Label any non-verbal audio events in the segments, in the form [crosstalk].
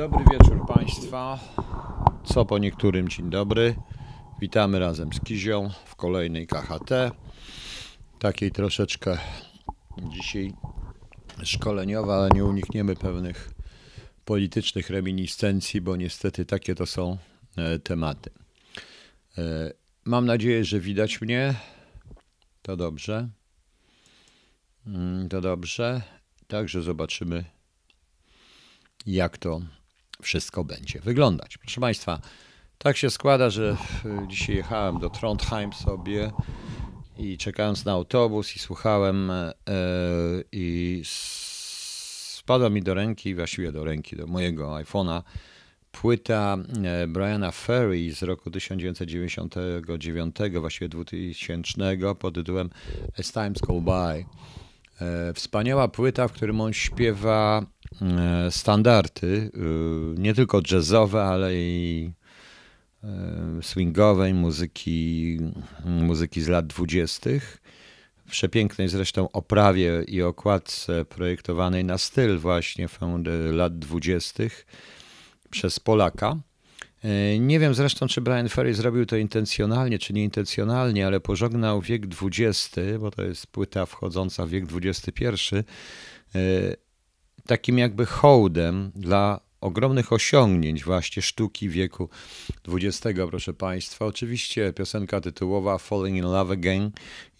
Dobry wieczór Państwa. Co po niektórym dzień dobry. Witamy razem z Kizią w kolejnej KHT. Takiej troszeczkę dzisiaj szkoleniowa, ale nie unikniemy pewnych politycznych reminiscencji, bo niestety takie to są e, tematy. E, mam nadzieję, że widać mnie. To dobrze. Mm, to dobrze. Także zobaczymy, jak to wszystko będzie wyglądać. Proszę Państwa, tak się składa, że e, dzisiaj jechałem do Trondheim sobie i czekając na autobus i słuchałem e, i spadła mi do ręki, właściwie do ręki, do mojego iPhone'a, płyta e, Briana Ferry z roku 1999, właściwie 2000, pod tytułem As Times Go By. Wspaniała płyta, w którym on śpiewa E, standardy, y, nie tylko jazzowe, ale i e, swingowej muzyki, muzyki z lat dwudziestych. w Przepięknej zresztą oprawie i okładce projektowanej na styl właśnie lat dwudziestych przez Polaka. E, nie wiem zresztą, czy Brian Ferry zrobił to intencjonalnie, czy nieintencjonalnie, ale pożegnał wiek XX, bo to jest płyta wchodząca w wiek XXI, takim jakby hołdem dla ogromnych osiągnięć właśnie sztuki wieku XX, proszę Państwa. Oczywiście piosenka tytułowa Falling in Love Again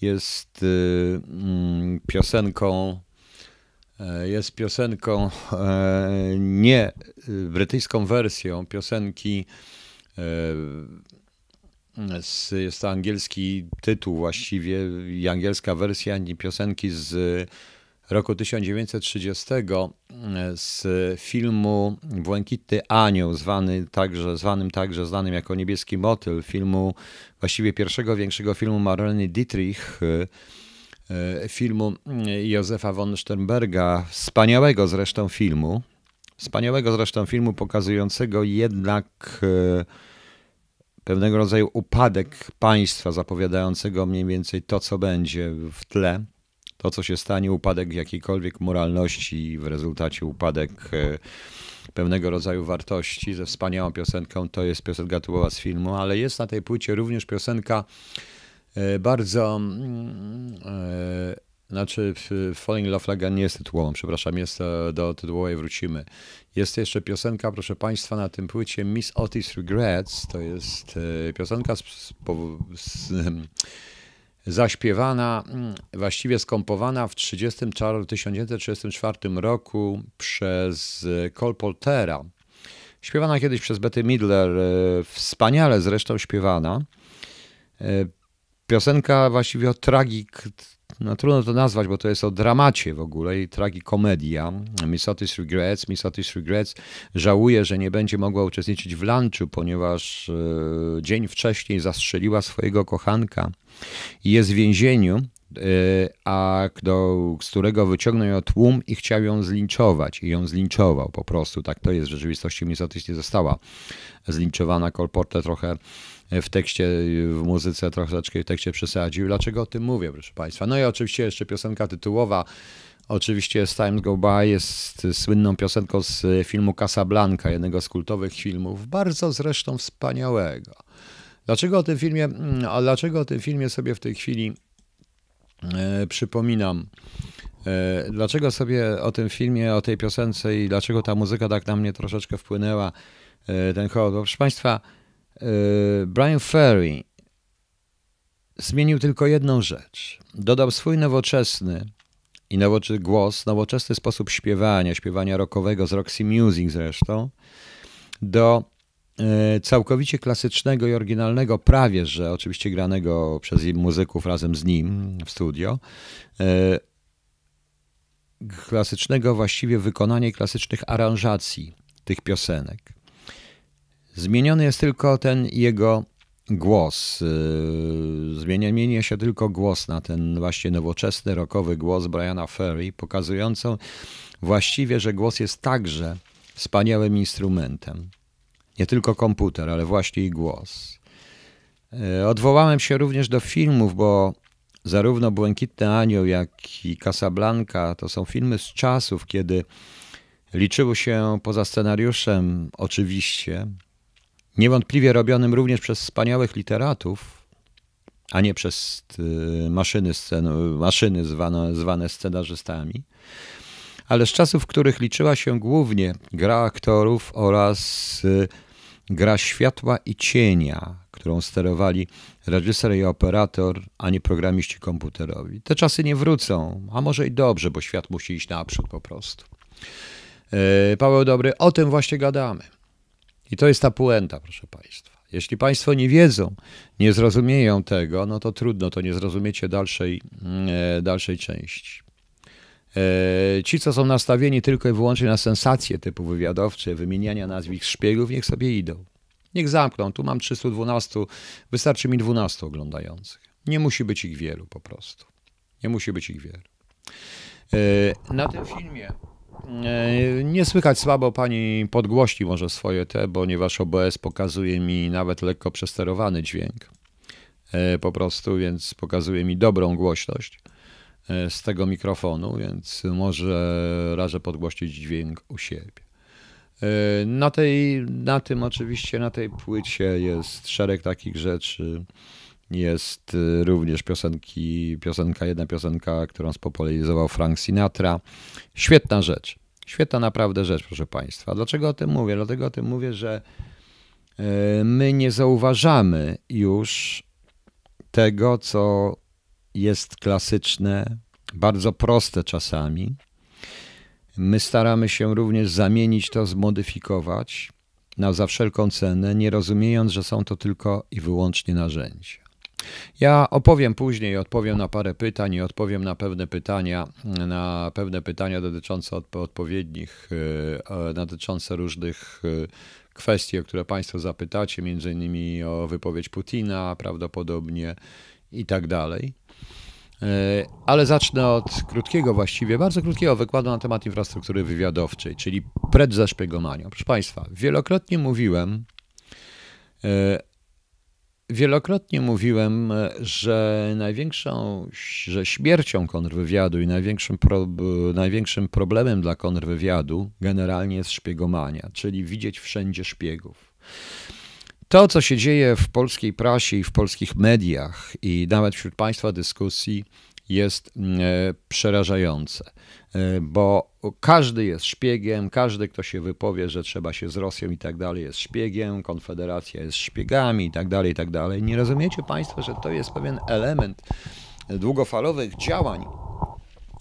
jest y, mm, piosenką e, jest piosenką e, nie y, brytyjską wersją piosenki e, jest to angielski tytuł właściwie i angielska wersja piosenki z roku 1930 e, z filmu Błękitny Anioł, zwany także, zwanym także znanym jako Niebieski Motyl, filmu właściwie pierwszego większego filmu Marleny Dietrich, e, e, filmu Józefa von Sternberga, wspaniałego zresztą filmu, wspaniałego zresztą filmu pokazującego jednak pewnego rodzaju upadek państwa zapowiadającego mniej więcej to, co będzie w tle to, co się stanie, upadek jakiejkolwiek moralności, w rezultacie upadek e, pewnego rodzaju wartości ze wspaniałą piosenką. To jest piosenka typowa z filmu, ale jest na tej płycie również piosenka e, bardzo. Mm, e, znaczy, Falling Love Again nie jest tytułową, przepraszam, jest do tytułowej wrócimy. Jest jeszcze piosenka, proszę Państwa, na tym płycie Miss Otis Regrets. To jest piosenka z, z, z zaśpiewana, mm, właściwie skompowana w 30, 1934 roku przez e, Cole Poltera. Śpiewana kiedyś przez Betty Midler, e, wspaniale zresztą śpiewana. E, piosenka właściwie o tragik, no trudno to nazwać, bo to jest o dramacie w ogóle i tragikomedia. Misotis Regrets, Misotis Regrets żałuje, że nie będzie mogła uczestniczyć w lunchu, ponieważ dzień wcześniej zastrzeliła swojego kochanka jest w więzieniu, e, a do, z którego wyciągnął ją tłum i chciał ją zlinczować. I ją zlinczował po prostu. Tak to jest w rzeczywistości. Misotis została zlinczowana. Kolportę trochę w tekście, w muzyce troszeczkę w tekście przesadził. Dlaczego o tym mówię, proszę Państwa? No i oczywiście jeszcze piosenka tytułowa. Oczywiście Time Go By jest słynną piosenką z filmu Casablanca, jednego z kultowych filmów, bardzo zresztą wspaniałego. Dlaczego o tym filmie, mm, a dlaczego o tym filmie sobie w tej chwili e, przypominam? E, dlaczego sobie o tym filmie, o tej piosence i dlaczego ta muzyka tak na mnie troszeczkę wpłynęła, e, ten hołd? proszę Państwa, e, Brian Ferry zmienił tylko jedną rzecz. Dodał swój nowoczesny i nowoczesny głos, nowoczesny sposób śpiewania, śpiewania rockowego z Roxy Music zresztą, do E, całkowicie klasycznego i oryginalnego, prawie że oczywiście granego przez muzyków razem z nim w studio, e, klasycznego właściwie wykonania i klasycznych aranżacji tych piosenek. Zmieniony jest tylko ten jego głos. E, zmienia, się tylko głos na ten właśnie nowoczesny, rockowy głos Briana Ferry, pokazujący właściwie, że głos jest także wspaniałym instrumentem nie tylko komputer, ale właśnie i głos. E, odwołałem się również do filmów, bo zarówno Błękitny Anioł, jak i Casablanca to są filmy z czasów, kiedy liczyło się poza scenariuszem oczywiście, niewątpliwie robionym również przez wspaniałych literatów, a nie przez e, maszyny, scen maszyny zwane, zwane scenarzystami, ale z czasów, w których liczyła się głównie gra aktorów oraz e, Gra światła i cienia, którą sterowali reżyser i operator, a nie programiści komputerowi. Te czasy nie wrócą, a może i dobrze, bo świat musi iść naprzód po prostu. E, Paweł Dobry, o tym właśnie gadamy. I to jest ta puenta, proszę Państwa. Jeśli Państwo nie wiedzą, nie zrozumieją tego, no to trudno, to nie zrozumiecie dalszej, mm, e, dalszej części. E, ci, co są nastawieni tylko i wyłącznie na sensacje typu wywiadowcze, wymieniania nazwisk szpiegów, niech sobie idą. Niech zamkną. Tu mam 312, wystarczy mi 12 oglądających. Nie musi być ich wielu po prostu. Nie musi być ich wielu. E, na tym filmie e, nie słychać słabo pani podgłośni może swoje te, ponieważ OBS pokazuje mi nawet lekko przesterowany dźwięk. Po prostu, więc pokazuje mi dobrą głośność. E, z tego mikrofonu, więc może rażę podgłosić dźwięk u siebie. E, na, tej, na tym oczywiście, na tej płycie jest szereg takich rzeczy. Jest e, również piosenki, piosenka, jedna piosenka, którą spopularyzował Frank Sinatra. Świetna rzecz. Świetna naprawdę rzecz, proszę Państwa. Dlaczego o tym mówię? Dlatego o tym mówię, że my nie zauważamy już tego, co jest klasyczne, bardzo proste czasami. My staramy się również zamienić to, zmodyfikować na za wszelką cenę, nie rozumiejąc, że są to tylko i wyłącznie narzędzia. Ja opowiem później, odpowiem na parę pytań i odpowiem na pewne pytania, na pewne pytania dotyczące odpowiednich, e, e, dotyczące różnych e, kwestii, o które Państwo zapytacie, między innymi o wypowiedź Putina prawdopodobnie i tak dalej. E, ale zacznę od krótkiego właściwie, bardzo krótkiego wykładu na temat infrastruktury wywiadowczej, czyli przed zaszpiegowanią. Proszę Państwa, wielokrotnie mówiłem, e, wielokrotnie mówiłem, że największą, że śmiercią kontrwywiadu i największym, pro, największym problemem dla kontrwywiadu generalnie jest szpiegomania, czyli widzieć wszędzie szpiegów. To, co się dzieje w polskiej prasie i w polskich mediach i nawet wśród Państwa dyskusji, jest mm, e, przerażające, e, bo każdy jest szpiegiem, każdy, kto się wypowie, że trzeba się z Rosją i tak dalej, jest szpiegiem, Konfederacja jest szpiegami i tak dalej, i tak dalej. Nie rozumiecie Państwo, że to jest pewien element długofalowych działań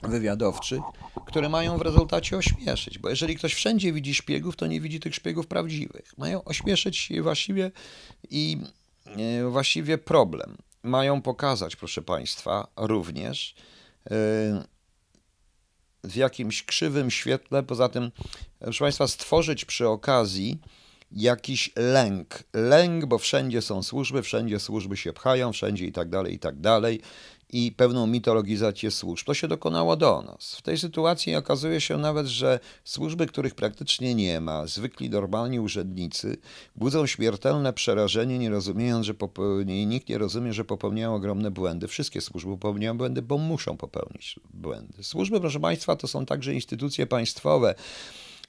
wywiadowczy, które mają w rezultacie ośmieszyć, bo jeżeli ktoś wszędzie widzi szpiegów, to nie widzi tych szpiegów prawdziwych. Mają ośmieszyć właściwie i e, właściwie problem. Mają pokazać, proszę Państwa, również e, w jakimś krzywym świetle, poza tym, proszę Państwa, stworzyć przy okazji jakiś lęk. Lęk, bo wszędzie są służby, wszędzie służby się pchają, wszędzie i tak dalej, i tak dalej i pewną mitologizację służb. To się dokonało do nas. W tej sytuacji okazuje się nawet, że służby, których praktycznie nie ma, zwykli normalni urzędnicy, budzą śmiertelne przerażenie, nie rozumiejąc, że popełni, nikt nie rozumie, że popełniają ogromne błędy. Wszystkie służby popełniają błędy, bo muszą popełnić błędy. Służby, proszę Państwa, to są także instytucje państwowe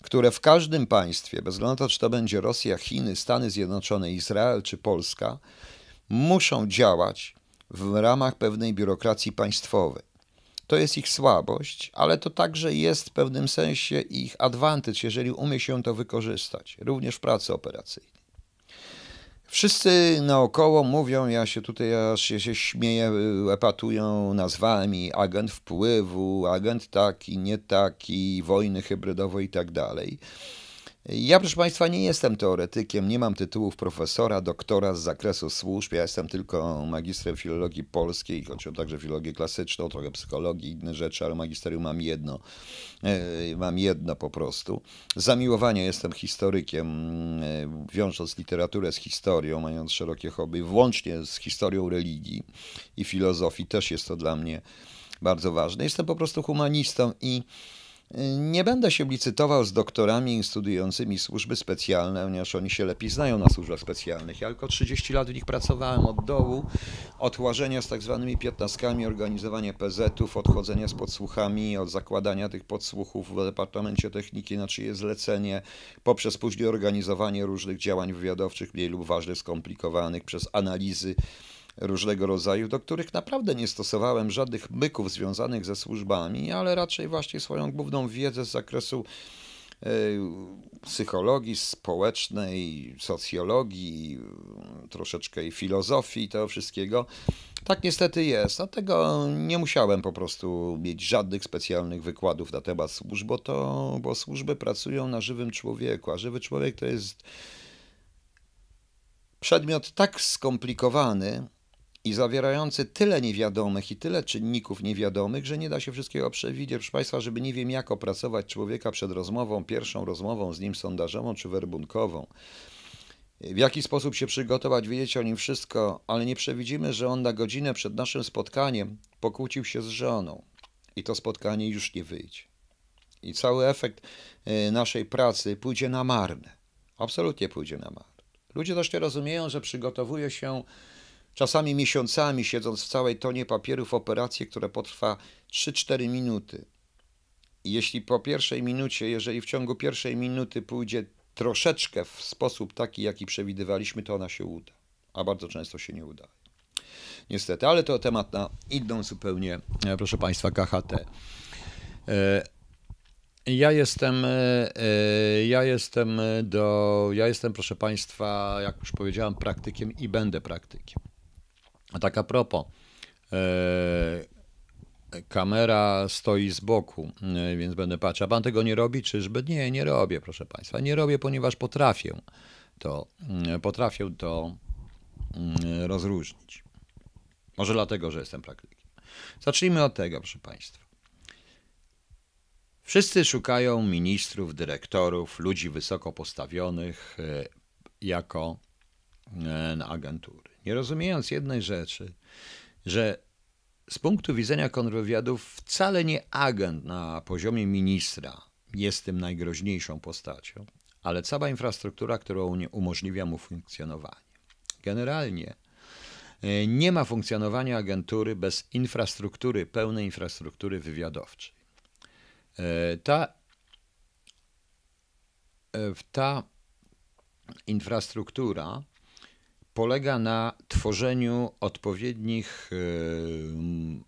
które w każdym państwie, bez względu na to, czy to będzie Rosja, Chiny, Stany Zjednoczone, Izrael czy Polska, muszą działać w ramach pewnej biurokracji państwowej. To jest ich słabość, ale to także jest w pewnym sensie ich advantage, jeżeli umie się to wykorzystać, również w pracy operacyjnej. Wszyscy naokoło mówią, ja się tutaj aż się, się śmieję, y, epatują nazwami agent wpływu, agent taki, nie taki, wojny hybrydowej i tak dalej. Ja, proszę Państwa, nie jestem teoretykiem, nie mam tytułów profesora, doktora z zakresu służb. Ja jestem tylko magistrem filologii polskiej, mam także filologię klasyczną, trochę psychologii, inne rzeczy, ale magisterium mam jedno. E, mam jedno po prostu. Zamiłowanie jestem historykiem, e, wiążąc literaturę z historią, mając szerokie hobby, włącznie z historią religii i filozofii. Też jest to dla mnie bardzo ważne. Jestem po prostu humanistą i nie będę się licytował z doktorami studiującymi służby specjalne, ponieważ oni się lepiej znają na służbach specjalnych. Ja tylko 30 lat w nich pracowałem od dołu, od łażenia z tak zwanymi piętnastkami, organizowanie PZ-ów, odchodzenia z podsłuchami, od zakładania tych podsłuchów w Departamencie Techniki na czyje zlecenie, poprzez później organizowanie różnych działań wywiadowczych, mniej lub ważnych, skomplikowanych, przez analizy różnego rodzaju, do których naprawdę nie stosowałem żadnych myków związanych ze służbami, ale raczej właśnie swoją główną wiedzę z zakresu e, psychologii społecznej, socjologii, troszeczkę i filozofii, tego wszystkiego. Tak niestety jest, dlatego nie musiałem po prostu mieć żadnych specjalnych wykładów na temat służb, bo, to, bo służby pracują na żywym człowieku, a żywy człowiek to jest przedmiot tak skomplikowany, i zawierający tyle niewiadomych i tyle czynników niewiadomych, że nie da się wszystkiego przewidzieć. Proszę Państwa, żeby nie wiem jak opracować człowieka przed rozmową, pierwszą rozmową z nim sondażową czy werbunkową, w jaki sposób się przygotować, wiedzieć o nim wszystko, ale nie przewidzimy, że on na godzinę przed naszym spotkaniem pokłócił się z żoną i to spotkanie już nie wyjdzie. I cały efekt e, naszej pracy pójdzie na marne. Absolutnie pójdzie na marne. Ludzie też rozumieją, że przygotowuje się czasami miesiącami siedząc w całej tonie papierów operację, która potrwa 3-4 minuty. jeśli po pierwszej minucie, jeżeli w ciągu pierwszej minuty pójdzie troszeczkę w sposób taki, jaki przewidywaliśmy, to ona się uda, a bardzo często się nie uda. Niestety, ale to temat na inną zupełnie, e, proszę Państwa, KHT. E, ja jestem, e, ja jestem do, ja jestem, proszę Państwa, jak już powiedziałem, praktykiem i będę praktykiem. A tak a propos, e, kamera stoi z boku, e, więc będę patrzył. A pan tego nie robi, czyżby? Nie, nie robię, proszę państwa. Nie robię, ponieważ potrafię to, e, potrafię to e, rozróżnić. Może dlatego, że jestem praktykiem. Zacznijmy od tego, proszę państwa. Wszyscy szukają ministrów, dyrektorów, ludzi wysoko postawionych e, jako agentury nie rozumiejąc jednej rzeczy, że z punktu widzenia kontrwywiadów wcale nie agent na poziomie ministra jest tym najgroźniejszą postacią, ale cała infrastruktura, która umożliwia mu funkcjonowanie. Generalnie e, nie ma funkcjonowania agentury bez infrastruktury, pełnej infrastruktury wywiadowczej. E, ta, e, ta infrastruktura polega na tworzeniu odpowiednich, e,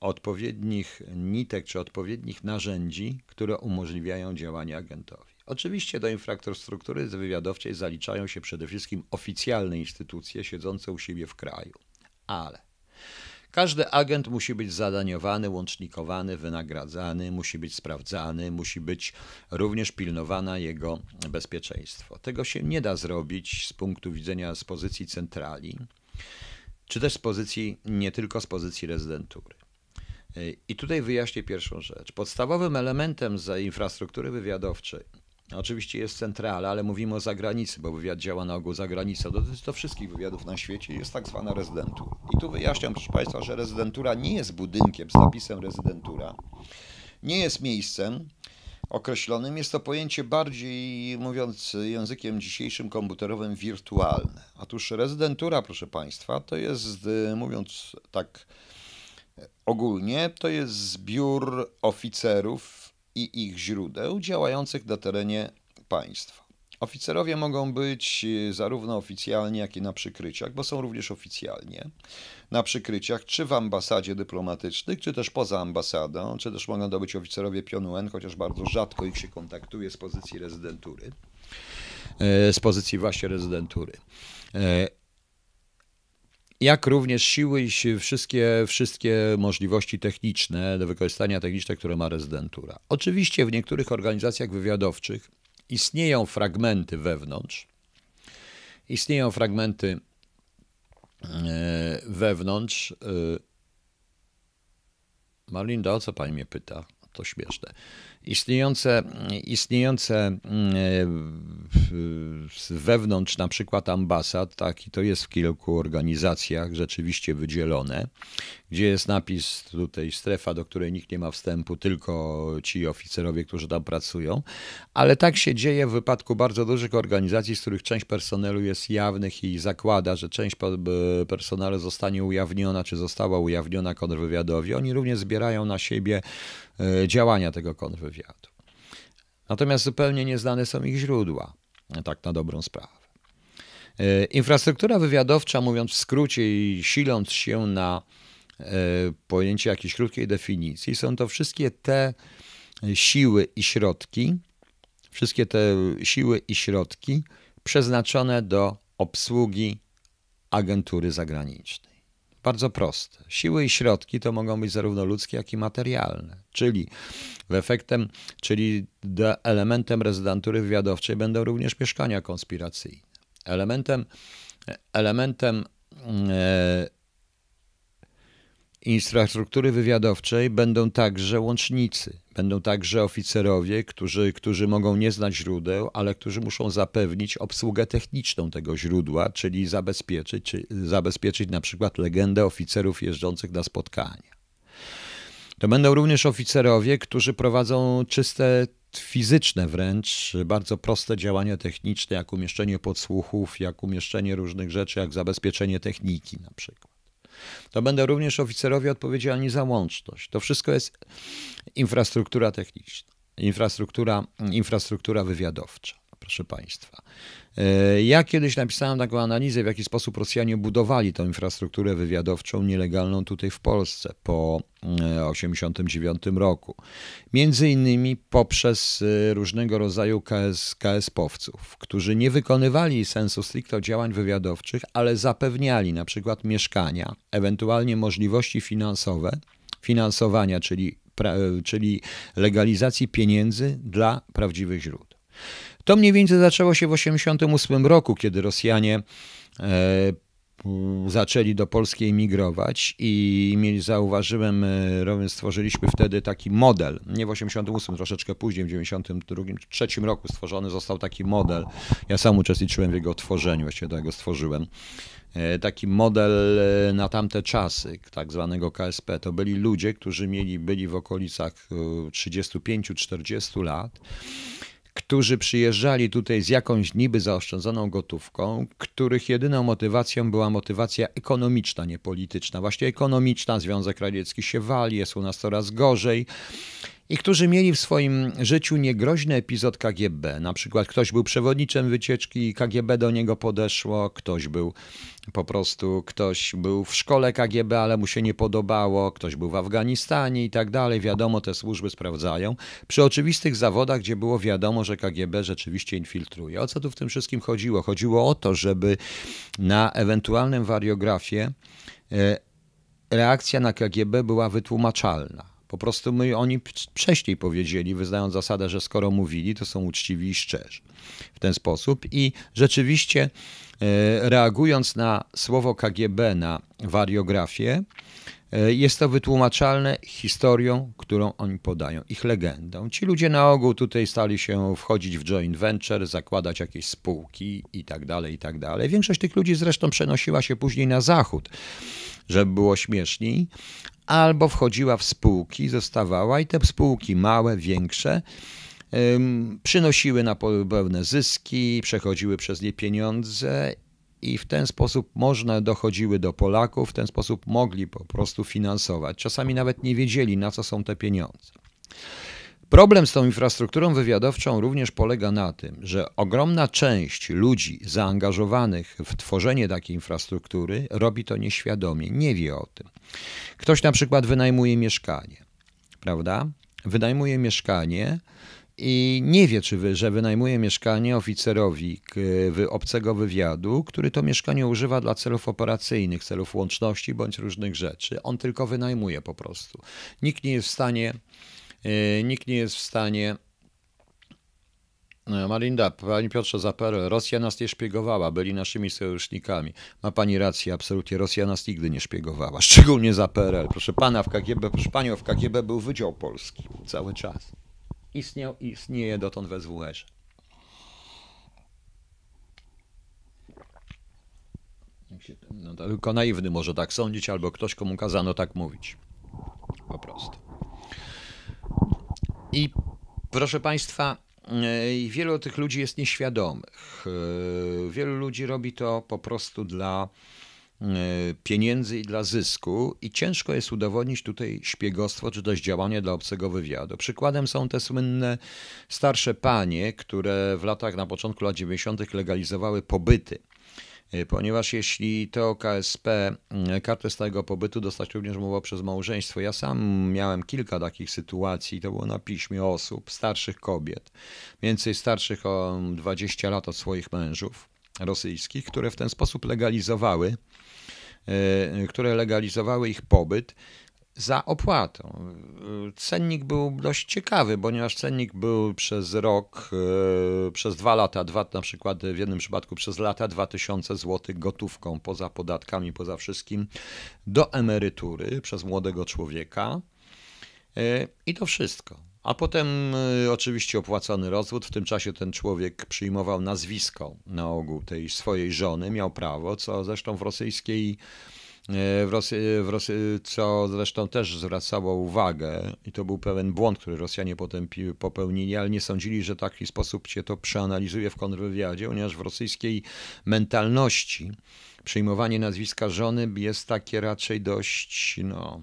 odpowiednich nitek czy odpowiednich narzędzi, które umożliwiają działanie agentowi. Oczywiście do infrastruktury wywiadowczej zaliczają się przede wszystkim oficjalne instytucje siedzące u siebie w kraju, ale każdy agent musi być zadaniowany, łącznikowany, wynagradzany, musi być sprawdzany, musi być również pilnowana jego bezpieczeństwo. Tego się nie da zrobić z punktu widzenia z pozycji centrali, czy też z pozycji, nie tylko z pozycji rezydentury. I tutaj wyjaśnię pierwszą rzecz. Podstawowym elementem infrastruktury wywiadowczej Oczywiście jest centrala, ale mówimy o zagranicy, bo wywiad działa na ogół za granicą. Dotyczy to wszystkich wywiadów na świecie, jest tak zwana rezydentura. I tu wyjaśniam, proszę Państwa, że rezydentura nie jest budynkiem z napisem rezydentura, nie jest miejscem określonym, jest to pojęcie bardziej, mówiąc językiem dzisiejszym komputerowym, wirtualne. Otóż rezydentura, proszę Państwa, to jest, y, mówiąc tak ogólnie, to jest zbiór oficerów i ich źródeł działających na terenie państwa. Oficerowie mogą być y, zarówno oficjalnie, jak i na przykryciach, bo są również oficjalnie na przykryciach, czy w ambasadzie dyplomatycznych, czy też poza ambasadą, czy też mogą to być oficerowie pionu N, chociaż bardzo rzadko ich się kontaktuje z pozycji rezydentury, e, z pozycji właśnie rezydentury. E, jak również siły i wszystkie, wszystkie możliwości techniczne do wykorzystania techniczne, które ma rezydentura. Oczywiście w niektórych organizacjach wywiadowczych istnieją fragmenty wewnątrz, istnieją fragmenty e, wewnątrz. E, Marlinda, o co pani mnie pyta? To śmieszne istniejące, istniejące mm, e, wewnątrz na przykład ambasad, tak i to jest w kilku organizacjach rzeczywiście wydzielone, gdzie jest napis tutaj strefa, do której nikt nie ma wstępu, tylko ci oficerowie, którzy tam pracują, ale tak się dzieje w wypadku bardzo dużych organizacji, z których część personelu jest jawnych i zakłada, że część personelu zostanie ujawniona, czy została ujawniona kontrwywiadowi. Oni również zbierają na siebie E, działania tego kontrwywiadu. Natomiast zupełnie nieznane są ich źródła, tak na dobrą sprawę. E, infrastruktura wywiadowcza, mówiąc w skrócie i siląc się na e, pojęcie jakiejś krótkiej definicji, są to wszystkie te siły i środki, wszystkie te siły i środki przeznaczone do obsługi agentury zagranicznej. Bardzo proste. Siły i środki to mogą być zarówno ludzkie, jak i materialne. Czyli efektem, czyli elementem rezydentury wywiadowczej będą również mieszkania konspiracyjne. Elementem, e, elementem e, infrastruktury wywiadowczej będą także łącznicy, będą także oficerowie, którzy, którzy mogą nie znać źródeł, ale którzy muszą zapewnić obsługę techniczną tego źródła, czyli zabezpieczyć, czy zabezpieczyć na przykład legendę oficerów jeżdżących na spotkania. To będą również oficerowie, którzy prowadzą czyste fizyczne wręcz, bardzo proste działania techniczne, jak umieszczenie podsłuchów, jak umieszczenie różnych rzeczy, jak zabezpieczenie techniki na przykład. To będą również oficerowie odpowiedzialni za łączność. To wszystko jest infrastruktura techniczna, infrastruktura, infrastruktura wywiadowcza proszę Państwa. E, ja kiedyś napisałem taką analizę, w jaki sposób Rosjanie budowali tą infrastrukturę wywiadowczą nielegalną tutaj w Polsce po 1989 e, roku. Między innymi poprzez e, różnego rodzaju KS, KS-powców, którzy nie wykonywali sensu stricto działań wywiadowczych, ale zapewniali na przykład mieszkania, ewentualnie możliwości finansowe, finansowania, czyli, pra, czyli legalizacji pieniędzy dla prawdziwych źródeł. To mniej więcej zaczęło się w 1988 roku, kiedy Rosjanie e, zaczęli do Polski emigrować i mieli, zauważyłem, e, stworzyliśmy wtedy taki model, nie w 88, troszeczkę później, w 92, 3 roku stworzony został taki model, ja sam uczestniczyłem w jego tworzeniu, właściwie tego stworzyłem, e, taki model na tamte czasy, tak zwanego KSP. To byli ludzie, którzy mieli, byli w okolicach 35-40 lat którzy przyjeżdżali tutaj z jakąś niby zaoszczędzoną gotówką, których jedyną motywacją była motywacja ekonomiczna, nie polityczna. Właśnie ekonomiczna, Związek Radziecki się wali, jest u nas coraz gorzej i którzy mieli w swoim życiu niegroźny epizod KGB. Na przykład ktoś był przewodniczem wycieczki i KGB do niego podeszło, ktoś był po prostu, ktoś był w szkole KGB, ale mu się nie podobało, ktoś był w Afganistanie i tak dalej. Wiadomo, te służby sprawdzają. Przy oczywistych zawodach, gdzie było wiadomo, że KGB rzeczywiście infiltruje. O co tu w tym wszystkim chodziło? Chodziło o to, żeby na ewentualnym wariografie e, reakcja na KGB była wytłumaczalna. Po prostu my, oni wcześniej powiedzieli, wyznając zasadę, że skoro mówili, to są uczciwi i szczerzy w ten sposób. I rzeczywiście e, reagując na słowo KGB na wariografię, e, jest to wytłumaczalne historią, którą oni podają, ich legendą. Ci ludzie na ogół tutaj stali się wchodzić w joint venture, zakładać jakieś spółki i tak dalej, i tak dalej. Większość tych ludzi zresztą przenosiła się później na zachód, żeby było śmieszniej, albo wchodziła w spółki, zostawała i te spółki małe, większe przynosiły na pewne zyski, przechodziły przez nie pieniądze i w ten sposób można dochodziły do Polaków, w ten sposób mogli po prostu finansować. Czasami nawet nie wiedzieli, na co są te pieniądze. Problem z tą infrastrukturą wywiadowczą również polega na tym, że ogromna część ludzi zaangażowanych w tworzenie takiej infrastruktury robi to nieświadomie, nie wie o tym. Ktoś na przykład wynajmuje mieszkanie, prawda? Wynajmuje mieszkanie i nie wie, czy wy, że wynajmuje mieszkanie oficerowi obcego wywiadu, który to mieszkanie używa dla celów operacyjnych, celów łączności bądź różnych rzeczy. On tylko wynajmuje po prostu. Nikt nie jest w stanie E, nikt nie jest w stanie e, Malinda, Pani Piotrze Zaperę, Rosja nas nie szpiegowała, byli naszymi sojusznikami. Ma Pani rację, absolutnie, Rosja nas nigdy nie szpiegowała, [laughs] szczególnie za PRL. Proszę Pana, w KGB, proszę Panią, w KGB był Wydział Polski cały czas. Istniał i istnieje dotąd w SWR. No, tylko naiwny może tak sądzić, albo ktoś, komu kazano tak mówić. Po prostu. I proszę Państwa, e, wielu tych ludzi jest nieświadomych. E, wielu ludzi robi to po prostu dla e, pieniędzy i dla zysku, i ciężko jest udowodnić tutaj śpiegostwo czy też działanie dla obcego wywiadu. Przykładem są te słynne starsze panie, które w latach na początku lat 90. legalizowały pobyty E, ponieważ jeśli to KSP, mm, kartę stałego pobytu dostać również mogło przez małżeństwo. Ja sam miałem kilka takich sytuacji, to było na piśmie osób, starszych kobiet, więcej starszych o 20 lat od swoich mężów rosyjskich, które w ten sposób legalizowały, e, które legalizowały ich pobyt za opłatą. Cennik był dość ciekawy, ponieważ cennik był przez rok, e, przez dwa lata, dwa, na przykład w jednym przypadku przez lata 2000 zł gotówką poza podatkami, poza wszystkim do emerytury przez młodego człowieka. E, I to wszystko. A potem e, oczywiście opłacony rozwód. W tym czasie ten człowiek przyjmował nazwisko na ogół tej swojej żony, miał prawo, co zresztą w rosyjskiej E, w Rosji, e, w e, co zresztą też zwracało uwagę i to był pewien błąd, który Rosjanie potem popełnili, ale nie sądzili, że taki sposób się to przeanalizuje w kontrwywiadzie, ponieważ w rosyjskiej mentalności przyjmowanie nazwiska żony jest takie raczej dość, no,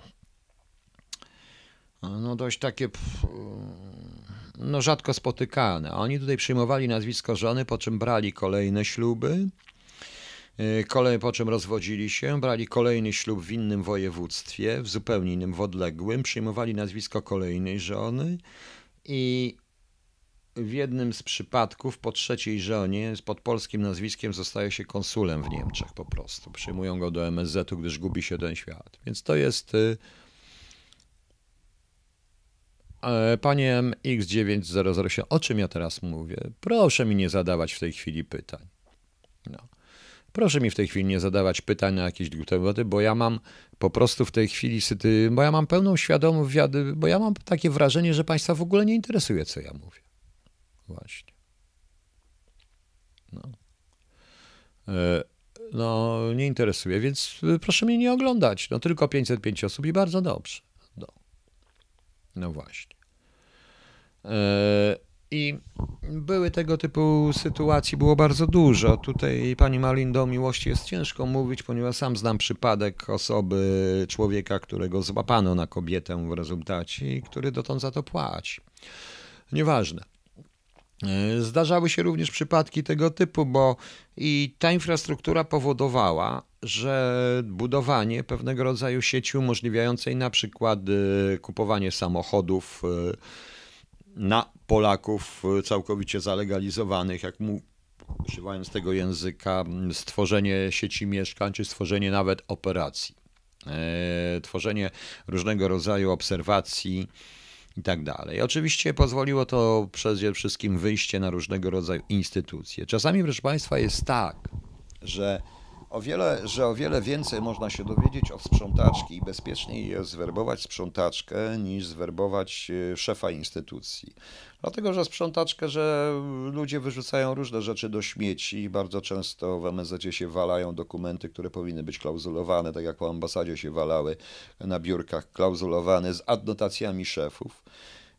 no dość takie no rzadko spotykane. Oni tutaj przyjmowali nazwisko żony, po czym brali kolejne śluby, E, kolej, po czym rozwodzili się, brali kolejny ślub w innym województwie, w zupełnie innym, w odległym, przyjmowali nazwisko kolejnej żony i w jednym z przypadków po trzeciej żonie z podpolskim nazwiskiem zostaje się konsulem w Niemczech po prostu. Przyjmują go do MSZ-u, gdyż gubi się ten świat. Więc to jest... Y, e, panie X9007, o czym ja teraz mówię? Proszę mi nie zadawać w tej chwili pytań. No. Proszę mi w tej chwili nie zadawać pytań na jakieś glutenoty, bo ja mam po prostu w tej chwili, syty, bo ja mam pełną świadomość, bo ja mam takie wrażenie, że Państwa w ogóle nie interesuje, co ja mówię. Właśnie. No. E, no, nie interesuje, więc e, proszę mnie nie oglądać. No tylko 505 osób i bardzo dobrze. No, no właśnie. E, i były tego typu sytuacji, było bardzo dużo. Tutaj pani Malindo o miłości jest ciężko mówić, ponieważ sam znam przypadek osoby, człowieka, którego złapano na kobietę w rezultacie i który dotąd za to płaci. Nieważne. E, zdarzały się również przypadki tego typu, bo i ta infrastruktura powodowała, że budowanie pewnego rodzaju sieci umożliwiającej na przykład e, kupowanie samochodów, e, na Polaków y, całkowicie zalegalizowanych, jak mu używając tego języka, stworzenie sieci mieszkań, czy stworzenie nawet operacji, e, tworzenie różnego rodzaju obserwacji i tak dalej. Oczywiście pozwoliło to przede wszystkim wyjście na różnego rodzaju instytucje. Czasami, proszę Państwa, jest tak, że o wiele, że o wiele więcej można się dowiedzieć od sprzątaczki i bezpieczniej jest zwerbować sprzątaczkę niż zwerbować e, szefa instytucji. Dlatego, że sprzątaczkę, że ludzie wyrzucają różne rzeczy do śmieci. Bardzo często w MSZ się walają dokumenty, które powinny być klauzulowane, tak jak po ambasadzie się walały na biurkach, klauzulowane z adnotacjami szefów.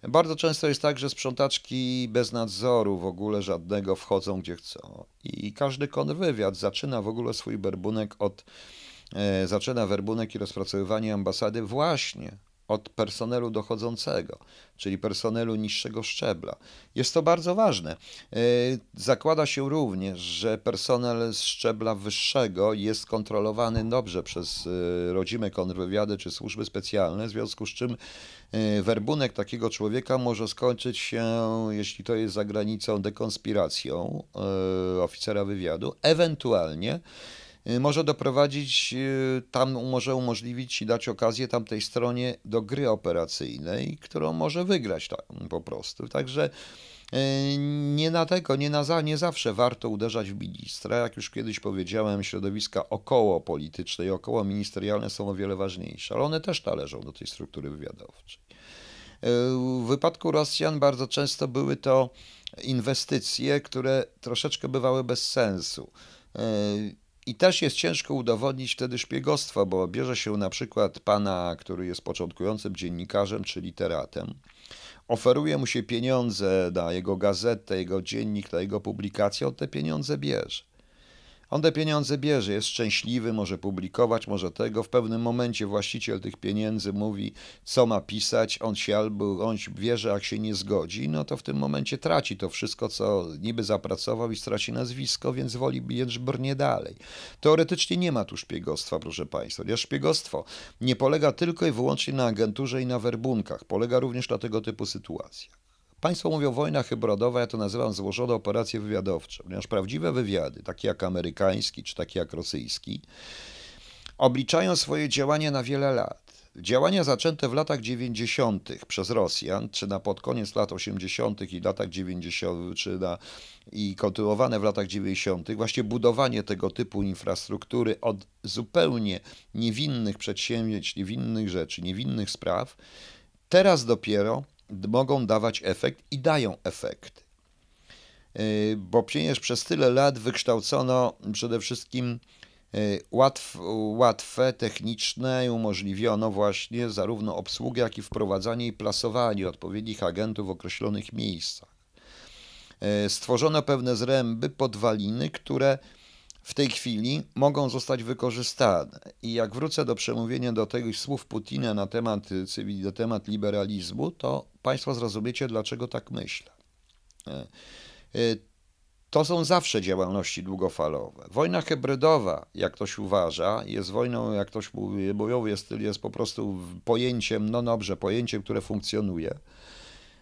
Bardzo często jest tak, że sprzątaczki bez nadzoru w ogóle żadnego wchodzą gdzie chcą. I każdy konwywiad zaczyna w ogóle swój werbunek od, e, zaczyna werbunek i rozpracowywanie ambasady właśnie od personelu dochodzącego, czyli personelu niższego szczebla. Jest to bardzo ważne. E, zakłada się również, że personel z szczebla wyższego jest kontrolowany dobrze przez e, rodzime kontrwywiady czy służby specjalne, w związku z czym e, werbunek takiego człowieka może skończyć się, jeśli to jest za granicą, dekonspiracją oficera wywiadu, ewentualnie Y, może doprowadzić, y, tam może umożliwić i dać okazję tamtej stronie do gry operacyjnej, którą może wygrać tam po prostu. Także y, nie na tego, nie, na za, nie zawsze warto uderzać w ministra. Jak już kiedyś powiedziałem, środowiska około polityczne i około ministerialne są o wiele ważniejsze, ale one też należą do tej struktury wywiadowczej. W wypadku Rosjan bardzo często były to inwestycje, które troszeczkę bywały bez sensu. I też jest ciężko udowodnić wtedy szpiegostwo, bo bierze się na przykład pana, który jest początkującym dziennikarzem czy literatem, oferuje mu się pieniądze na jego gazetę, jego dziennik, na jego publikację, on te pieniądze bierze. On te pieniądze bierze, jest szczęśliwy, może publikować, może tego. W pewnym momencie właściciel tych pieniędzy mówi, co ma pisać, on się albo on wie, że jak się nie zgodzi, no to w tym momencie traci to wszystko, co niby zapracował i straci nazwisko, więc woli więc brnie dalej. Teoretycznie nie ma tu szpiegostwa, proszę Państwa, chociaż szpiegostwo nie polega tylko i wyłącznie na agenturze i na werbunkach, polega również na tego typu sytuacjach. Państwo mówią wojna hybrydowa, ja to nazywam złożone operacje wywiadowcze, ponieważ prawdziwe wywiady, takie jak amerykański czy takie jak rosyjski, obliczają swoje działania na wiele lat. Działania zaczęte w latach 90. przez Rosjan, czy na pod koniec lat 80. i latach 90., czy na, i kontynuowane w latach 90., właśnie budowanie tego typu infrastruktury od zupełnie niewinnych przedsięwzięć, niewinnych rzeczy, niewinnych spraw, teraz dopiero mogą dawać efekt i dają efekt. Y, bo przecież przez tyle lat wykształcono przede wszystkim y, łatw, łatwe, techniczne i umożliwiono właśnie zarówno obsługę, jak i wprowadzanie i plasowanie odpowiednich agentów w określonych miejscach. Y, stworzono pewne zręby, podwaliny, które w tej chwili mogą zostać wykorzystane. I jak wrócę do przemówienia do tego słów Putina na temat, na temat liberalizmu, to Państwo zrozumiecie, dlaczego tak myślę. E, e, to są zawsze działalności długofalowe. Wojna hybrydowa, jak ktoś uważa, jest wojną, jak ktoś mówi, mówią, jest, jest po prostu pojęciem, no dobrze, pojęciem, które funkcjonuje,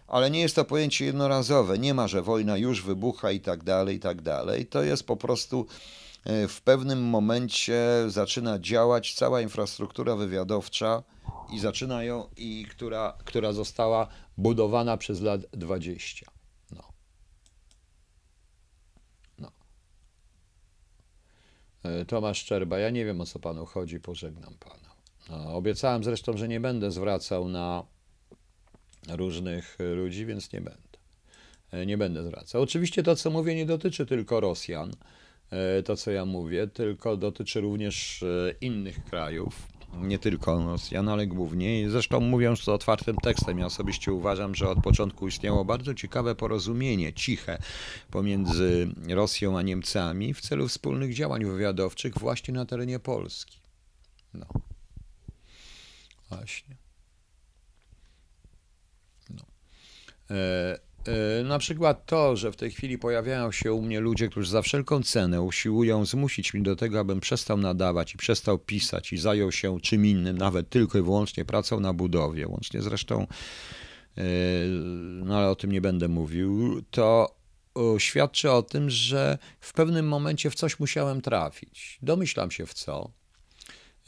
ale nie jest to pojęcie jednorazowe. Nie ma, że wojna już wybucha i tak dalej, i tak dalej. To jest po prostu e, w pewnym momencie zaczyna działać cała infrastruktura wywiadowcza, i zaczynają i która, która została budowana przez lat 20. No. no. E, Tomasz Czerba, ja nie wiem o co panu chodzi, pożegnam pana. No, obiecałem zresztą, że nie będę zwracał na różnych ludzi, więc nie będę. E, nie będę zwracał. Oczywiście to, co mówię, nie dotyczy tylko Rosjan, e, to co ja mówię, tylko dotyczy również innych krajów nie tylko Rosjan, ale głównie. Zresztą mówiąc to otwartym tekstem, ja osobiście uważam, że od początku istniało bardzo ciekawe porozumienie, ciche, pomiędzy Rosją a Niemcami w celu wspólnych działań wywiadowczych właśnie na terenie Polski. No. Właśnie. No. E E, na przykład to, że w tej chwili pojawiają się u mnie ludzie, którzy za wszelką cenę usiłują zmusić mnie do tego, abym przestał nadawać i przestał pisać i zajął się czym innym, nawet tylko i wyłącznie pracą na budowie, łącznie zresztą, e, no ale o tym nie będę mówił, to świadczy o tym, że w pewnym momencie w coś musiałem trafić. Domyślam się w co.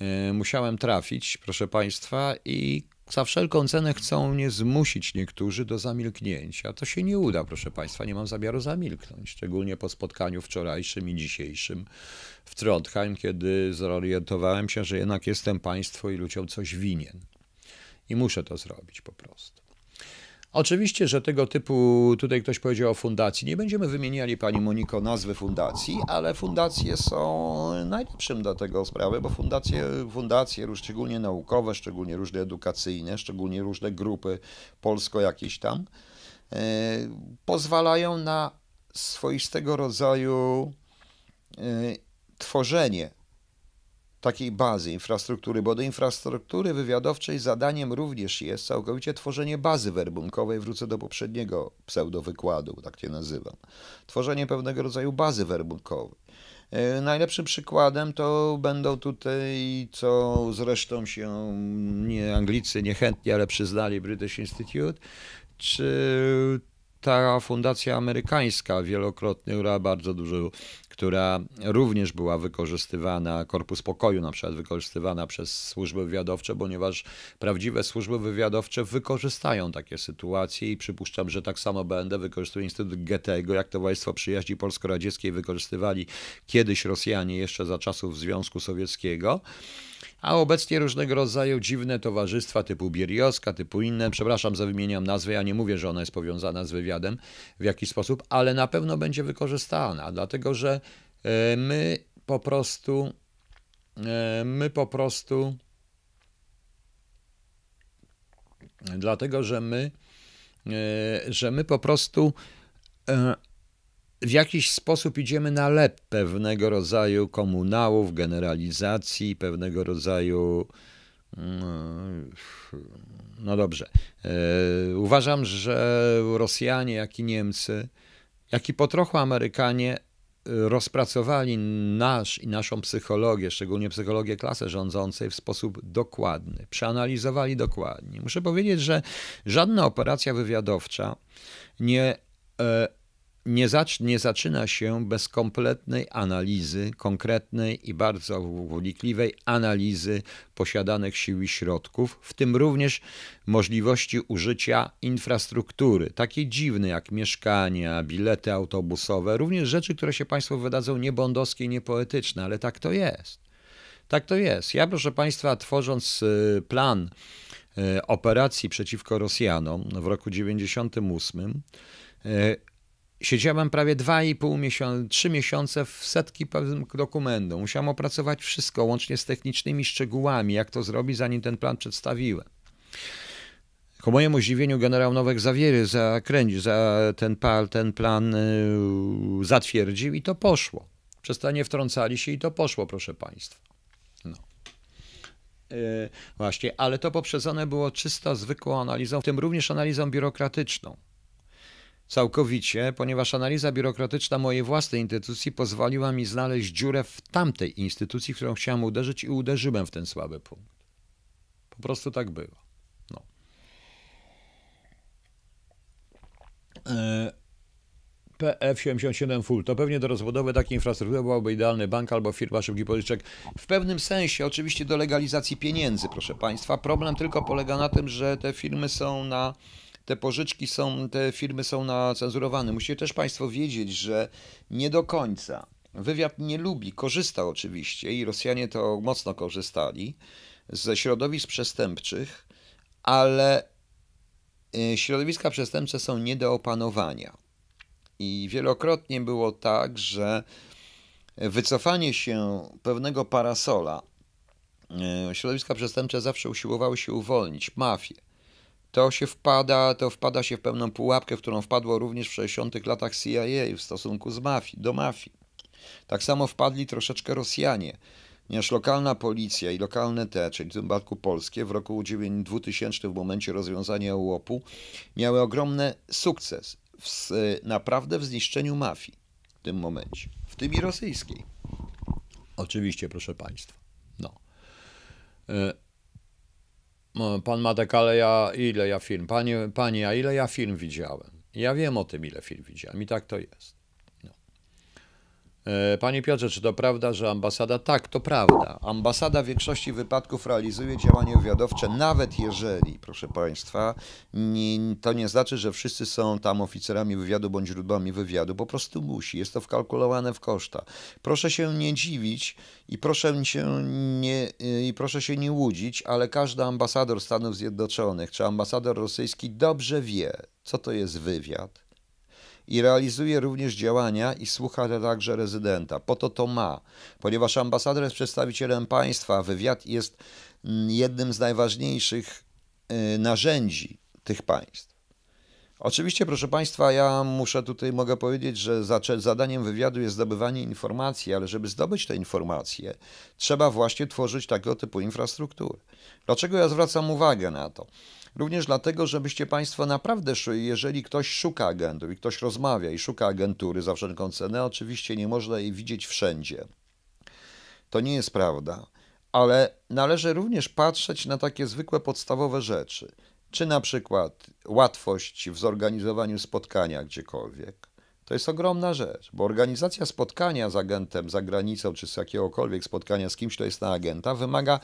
E, musiałem trafić, proszę Państwa, i za wszelką cenę chcą mnie zmusić niektórzy do zamilknięcia. To się nie uda, proszę Państwa, nie mam zamiaru zamilknąć, szczególnie po spotkaniu wczorajszym i dzisiejszym w Trondheim, kiedy zorientowałem się, że jednak jestem Państwu i ludziom coś winien. I muszę to zrobić po prostu. Oczywiście, że tego typu, tutaj ktoś powiedział o fundacji, nie będziemy wymieniali Pani Moniko nazwy fundacji, ale fundacje są najlepszym do tego sprawy, bo fundacje, fundacje szczególnie naukowe, szczególnie różne edukacyjne, szczególnie różne grupy polsko jakieś tam, e, pozwalają na swoistego rodzaju e, tworzenie takiej bazy infrastruktury, bo do infrastruktury wywiadowczej zadaniem również jest całkowicie tworzenie bazy werbunkowej. Wrócę do poprzedniego pseudowykładu, tak cię nazywam. Tworzenie pewnego rodzaju bazy werbunkowej. E, najlepszym przykładem to będą tutaj, co zresztą się nie Anglicy niechętnie, ale przyznali British Institute, czy ta fundacja amerykańska wielokrotnie, która bardzo dużo która również była wykorzystywana, Korpus Pokoju na przykład wykorzystywana przez służby wywiadowcze, ponieważ prawdziwe służby wywiadowcze wykorzystają takie sytuacje i przypuszczam, że tak samo będę wykorzystuje Instytut Goethego, jak to Państwo Przyjaźni Polsko-Radzieckiej wykorzystywali kiedyś Rosjanie jeszcze za czasów Związku Sowieckiego a obecnie różnego rodzaju dziwne towarzystwa typu Bierioska, typu inne, przepraszam za wymieniam nazwy, ja nie mówię, że ona jest powiązana z wywiadem w jakiś sposób, ale na pewno będzie wykorzystana, dlatego że e, my po prostu, e, my po prostu, dlatego że my, e, że my po prostu w jakiś sposób idziemy na lep pewnego rodzaju komunałów, generalizacji, pewnego rodzaju. Mm, no dobrze. E, uważam, że Rosjanie, jak i Niemcy, jak i po trochu Amerykanie rozpracowali nasz i naszą psychologię, szczególnie psychologię klasy rządzącej, w sposób dokładny. Przeanalizowali dokładnie. Muszę powiedzieć, że żadna operacja wywiadowcza nie e, nie, zac nie zaczyna się bez kompletnej analizy, konkretnej i bardzo wnikliwej analizy posiadanych sił i środków, w tym również możliwości użycia infrastruktury, takiej dziwnej jak mieszkania, bilety autobusowe, również rzeczy, które się Państwu wydadzą niebądowskie, niepoetyczne, ale tak to jest. Tak to jest. Ja, proszę Państwa, tworząc y, plan y, operacji przeciwko Rosjanom w roku 1998, Siedziałem prawie 2,5 miesiąca, 3 miesiące w setki dokumentów. Musiałem opracować wszystko, łącznie z technicznymi szczegółami, jak to zrobić, zanim ten plan przedstawiłem. Ku mojemu zdziwieniu generał Nowek Zawiery zakręcił, za ten, ten plan y, zatwierdził i to poszło. Przestanie wtrącali się i to poszło, proszę Państwa. No. Yy, właśnie, ale to poprzedzone było czysto zwykłą analizą, w tym również analizą biurokratyczną. Całkowicie, ponieważ analiza biurokratyczna mojej własnej instytucji pozwoliła mi znaleźć dziurę w tamtej instytucji, w którą chciałem uderzyć i uderzyłem w ten słaby punkt. Po prostu tak było. No. E PF77 Full. To pewnie do rozbudowy takiej infrastruktury byłoby idealny bank albo firma szybki pożyczek. W pewnym sensie, oczywiście do legalizacji pieniędzy, proszę Państwa. Problem tylko polega na tym, że te firmy są na te pożyczki są, te firmy są na cenzurowane. Musicie też Państwo wiedzieć, że nie do końca. Wywiad nie lubi, korzysta oczywiście i Rosjanie to mocno korzystali ze środowisk przestępczych, ale y, środowiska przestępcze są nie do opanowania. I wielokrotnie było tak, że wycofanie się pewnego parasola y, środowiska przestępcze zawsze usiłowały się uwolnić, mafie to się wpada, to wpada się w pewną pułapkę, w którą wpadło również w 60 latach CIA w stosunku z mafii, do mafii. Tak samo wpadli troszeczkę Rosjanie, ponieważ lokalna policja i lokalne te, czyli w tym przypadku polskie, w roku 2000 w momencie rozwiązania łopu miały ogromny sukces w, naprawdę w zniszczeniu mafii w tym momencie, w tym i rosyjskiej. Oczywiście, proszę Państwa. No. Y no, pan Matek, ale ja ile ja film, pani pani a ile ja film widziałem? Ja wiem o tym, ile film widziałem i tak to jest. E, panie Piotrze, czy to prawda, że ambasada? Tak, to prawda. Ambasada w większości wypadków realizuje działania wywiadowcze, nawet jeżeli, proszę Państwa, nie, to nie znaczy, że wszyscy są tam oficerami wywiadu bądź źródłami wywiadu. Po prostu musi. Jest to wkalkulowane w koszta. Proszę się nie dziwić i proszę się nie, e, i proszę się nie łudzić, ale każdy ambasador Stanów Zjednoczonych czy ambasador rosyjski dobrze wie, co to jest wywiad i realizuje również działania i słucha także rezydenta. Po to to ma, ponieważ ambasador jest przedstawicielem państwa, wywiad jest mm, jednym z najważniejszych y, narzędzi tych państw. Oczywiście, proszę Państwa, ja muszę tutaj mogę powiedzieć, że zadaniem wywiadu jest zdobywanie informacji, ale żeby zdobyć te informacje, trzeba właśnie tworzyć tego typu infrastrukturę. Dlaczego ja zwracam uwagę na to? Również dlatego, żebyście Państwo naprawdę, jeżeli ktoś szuka agentów i ktoś rozmawia i szuka agentury za wszelką cenę, oczywiście nie można jej widzieć wszędzie. To nie jest prawda, ale należy również patrzeć na takie zwykłe podstawowe rzeczy. Czy na przykład łatwość w zorganizowaniu spotkania gdziekolwiek, to jest ogromna rzecz, bo organizacja spotkania z agentem za granicą, czy z jakiegokolwiek spotkania z kimś, kto jest na agenta, wymaga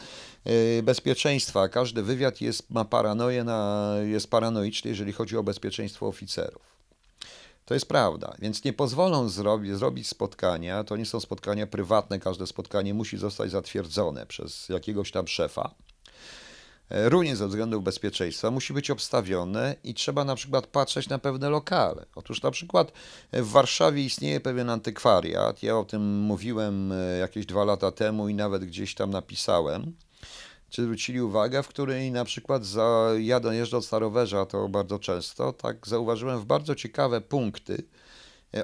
y, bezpieczeństwa. Każdy wywiad jest, ma paranoję, na, jest paranoiczny, jeżeli chodzi o bezpieczeństwo oficerów. To jest prawda, więc nie pozwolą zrobi, zrobić spotkania, to nie są spotkania prywatne, każde spotkanie musi zostać zatwierdzone przez jakiegoś tam szefa E, również ze względów bezpieczeństwa musi być obstawione i trzeba na przykład patrzeć na pewne lokale. Otóż na przykład e, w Warszawie istnieje pewien antykwariat, ja o tym mówiłem e, jakieś dwa lata temu i nawet gdzieś tam napisałem, czy zwrócili uwagę, w której na przykład za, ja dojeżdżam starowerza, to bardzo często, tak zauważyłem w bardzo ciekawe punkty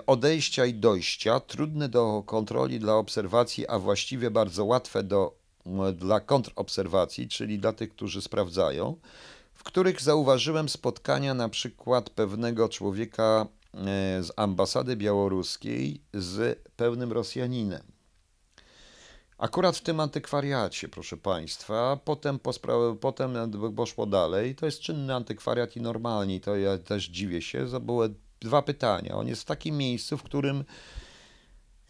odejścia i dojścia, trudne do kontroli, dla obserwacji, a właściwie bardzo łatwe do E, dla kontrobserwacji, czyli dla tych, którzy sprawdzają, w których zauważyłem spotkania na przykład pewnego człowieka e, z ambasady białoruskiej z pewnym Rosjaninem. Akurat w tym antykwariacie, proszę Państwa, potem, po spra- potem poszło dalej. To jest czynny antykwariat i normalnie, to ja też dziwię się. To były dwa pytania. On jest w takim miejscu, w którym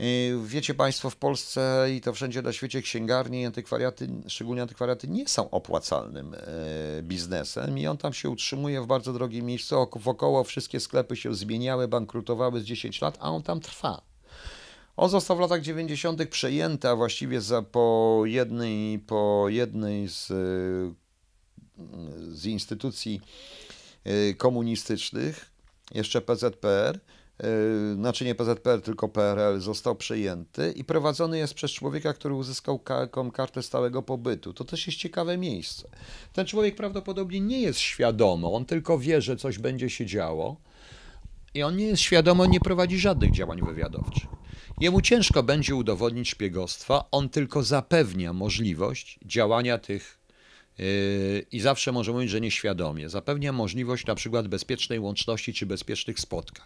Y, wiecie Państwo, w Polsce i to wszędzie na świecie księgarnie i antykwariaty, szczególnie antykwariaty, nie są opłacalnym y, biznesem i on tam się utrzymuje w bardzo drogim miejscu. Wokoło wszystkie sklepy się zmieniały, bankrutowały z 10 lat, a on tam trwa. On został w latach 90. przejęty, a właściwie za, po, jednej, po jednej z, y, z instytucji komunistycznych, jeszcze PZPR, Y, znaczy nie PZPR, tylko PRL, został przejęty i prowadzony jest przez człowieka, który uzyskał kartę stałego pobytu. To też jest ciekawe miejsce. Ten człowiek prawdopodobnie nie jest świadomy, on tylko wie, że coś będzie się działo i on nie jest świadomy, nie prowadzi żadnych działań wywiadowczych. Jemu ciężko będzie udowodnić szpiegostwa, on tylko zapewnia możliwość działania tych y, i zawsze może mówić, że nieświadomie. Zapewnia możliwość na przykład bezpiecznej łączności czy bezpiecznych spotkań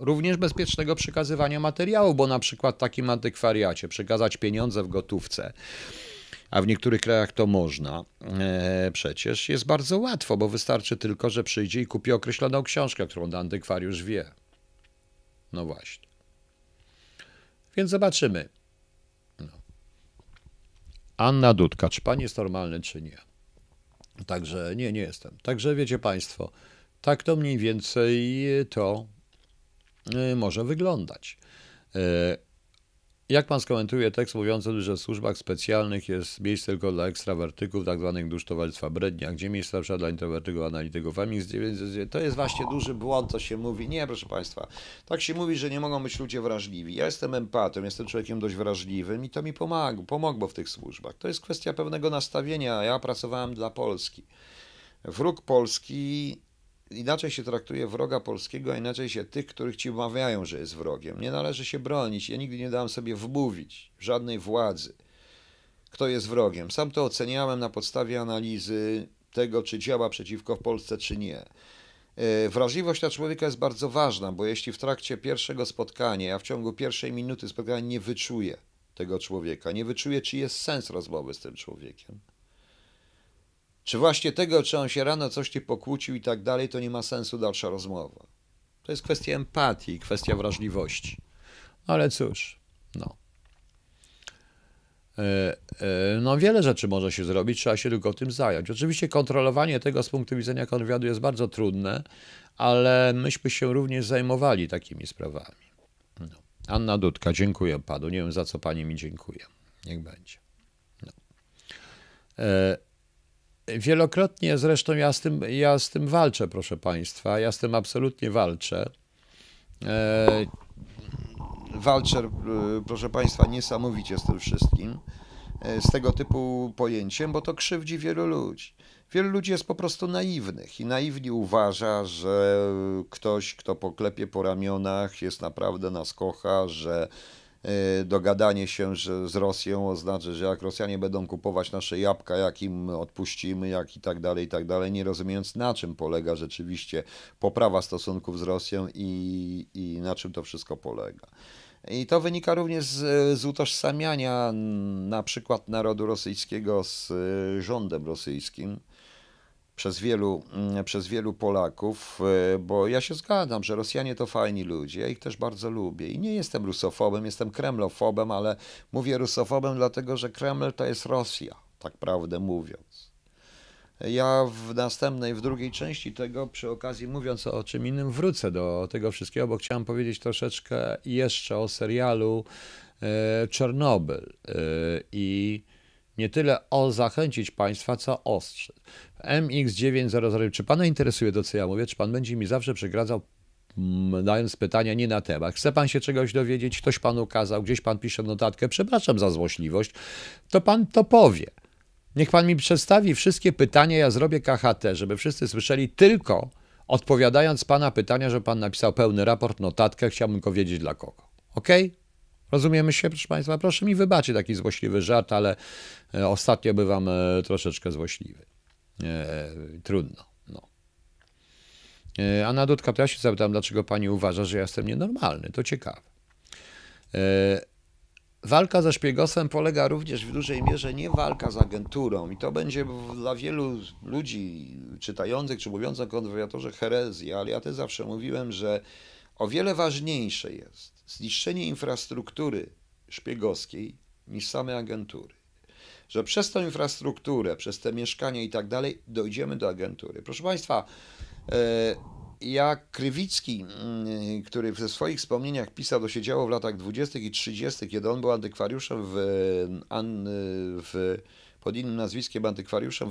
również bezpiecznego przekazywania materiału, bo na przykład w takim antykwariacie przekazać pieniądze w gotówce, a w niektórych krajach to można, e, przecież jest bardzo łatwo, bo wystarczy tylko, że przyjdzie i kupi określoną książkę, którą antykwariusz wie. No właśnie. Więc zobaczymy. No. Anna Dudka, czy pan jest normalny, czy nie? Także nie, nie jestem. Także wiecie Państwo, tak to mniej więcej to Y, może wyglądać. Y, jak pan skomentuje tekst mówiący, że w służbach specjalnych jest miejsce tylko dla ekstrawertyków, tak zwanych dusz towarzystwa brednia, gdzie miejsce na dla introwertyków, analityków, to jest właśnie duży błąd, co się mówi. Nie, proszę państwa, tak się mówi, że nie mogą być ludzie wrażliwi. Ja jestem empatą, jestem człowiekiem dość wrażliwym i to mi pomogło, pomogło w tych służbach. To jest kwestia pewnego nastawienia. Ja pracowałem dla Polski. Wróg Polski inaczej się traktuje wroga polskiego, a inaczej się tych, których ci umawiają, że jest wrogiem. Nie należy się bronić. Ja nigdy nie dałem sobie wmówić żadnej władzy, kto jest wrogiem. Sam to oceniałem na podstawie analizy tego, czy działa przeciwko w Polsce, czy nie. E, wrażliwość na człowieka jest bardzo ważna, bo jeśli w trakcie pierwszego spotkania, a w ciągu pierwszej minuty spotkania nie wyczuję tego człowieka, nie wyczuję, czy jest sens rozmowy z tym człowiekiem, czy właśnie tego, czy on się rano coś ci pokłócił i tak dalej, to nie ma sensu dalsza rozmowa. To jest kwestia empatii, kwestia wrażliwości. Ale cóż, no. E, e, no, wiele rzeczy może się zrobić, trzeba się tylko tym zająć. Oczywiście kontrolowanie tego z punktu widzenia konwiadu jest bardzo trudne, ale myśmy się również zajmowali takimi sprawami. No. Anna Dudka, dziękuję panu. Nie wiem za co pani mi dziękuję. Niech będzie. No. E Wielokrotnie zresztą ja z, tym, ja z tym walczę, proszę Państwa. Ja z tym absolutnie walczę. E, walczę, e, proszę Państwa, niesamowicie z tym wszystkim, e, z tego typu pojęciem, bo to krzywdzi wielu ludzi. Wielu ludzi jest po prostu naiwnych i naiwnie uważa, że ktoś, kto poklepie po ramionach, jest naprawdę nas kocha, że E, dogadanie się że z Rosją oznacza, że jak Rosjanie będą kupować nasze jabłka, jak im odpuścimy, jak i tak dalej, i tak dalej, nie rozumiejąc na czym polega rzeczywiście poprawa stosunków z Rosją i, i na czym to wszystko polega. I to wynika również z, z utożsamiania na przykład narodu rosyjskiego z e, rządem rosyjskim przez wielu, mm, przez wielu Polaków, e, bo ja się zgadzam, że Rosjanie to fajni ludzie, ja ich też bardzo lubię i nie jestem rusofobem, jestem kremlofobem, ale mówię rusofobem dlatego, że Kreml to jest Rosja, tak prawdę mówiąc. Ja w następnej, w drugiej części tego, przy okazji mówiąc o czym innym, wrócę do tego wszystkiego, bo chciałem powiedzieć troszeczkę jeszcze o serialu e, Czernobyl e, i nie tyle o zachęcić państwa, co ostrzec. MX900, czy pana interesuje to, co ja mówię? Czy pan będzie mi zawsze przegradzał, dając mm, pytania nie na temat? Chce pan się czegoś dowiedzieć? Ktoś panu ukazał gdzieś pan pisze notatkę, przepraszam za złośliwość, to pan to powie. Niech pan mi przedstawi wszystkie pytania, ja zrobię KHT, żeby wszyscy słyszeli tylko, odpowiadając pana pytania, że pan napisał pełny raport, notatkę, chciałbym go wiedzieć dla kogo. Ok? Rozumiemy się, proszę państwa? Proszę mi wybaczyć taki złośliwy żart, ale e, ostatnio bywam e, troszeczkę złośliwy. E, trudno. No. E, a na dodatek ja się zapytam, dlaczego pani uważa, że ja jestem nienormalny. To ciekawe. E, walka ze szpiegostwem polega również w dużej mierze nie walka z agenturą i to będzie dla wielu ludzi czytających czy mówiących o kontrwywiatorze herezja, ale ja też zawsze mówiłem, że o wiele ważniejsze jest zniszczenie infrastruktury szpiegowskiej niż same agentury że przez tę infrastrukturę, przez te mieszkania i tak dalej dojdziemy do agentury. Proszę Państwa, e, ja Krywicki, mm, który w swoich wspomnieniach pisał, to się działo w latach 20. i 30., kiedy on był antykwariuszem w, mm, w pod innym nazwiskiem antykwariuszem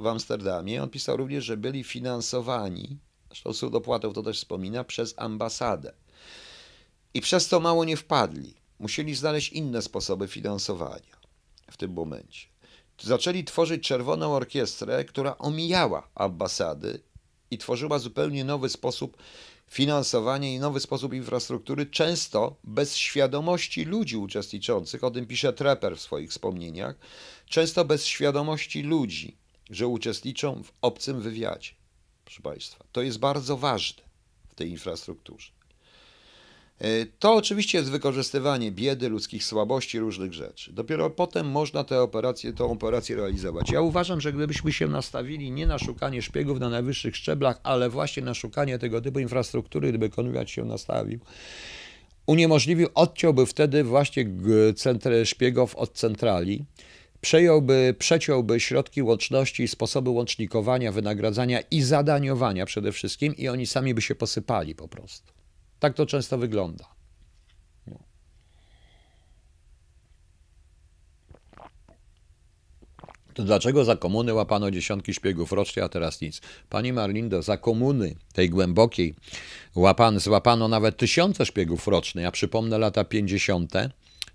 w Amsterdamie. On pisał również, że byli finansowani, zresztą sud dopłatą, to też wspomina, przez ambasadę. I przez to mało nie wpadli. Musieli znaleźć inne sposoby finansowania w tym momencie. Zaczęli tworzyć czerwoną orkiestrę, która omijała ambasady i tworzyła zupełnie nowy sposób finansowania i nowy sposób infrastruktury, często bez świadomości ludzi uczestniczących. O tym pisze Trepper w swoich wspomnieniach. Często bez świadomości ludzi, że uczestniczą w obcym wywiadzie. Proszę Państwa, to jest bardzo ważne w tej infrastrukturze. E, to oczywiście jest wykorzystywanie biedy, ludzkich słabości, różnych rzeczy. Dopiero potem można tę operację, tę operację realizować. Ja uważam, że gdybyśmy się nastawili nie na szukanie szpiegów na najwyższych szczeblach, ale właśnie na szukanie tego typu infrastruktury, gdyby konwiat się nastawił, uniemożliwił, odciąłby wtedy właśnie centr szpiegów od centrali przejąłby, przeciąłby środki łączności, sposoby łącznikowania, wynagradzania i zadaniowania przede wszystkim i oni sami by się posypali po prostu. Tak to często wygląda. No. To dlaczego za komuny łapano dziesiątki szpiegów rocznie, a teraz nic? Pani Marlindo, za komuny tej głębokiej łapan, złapano nawet tysiące szpiegów rocznie. Ja przypomnę lata 50.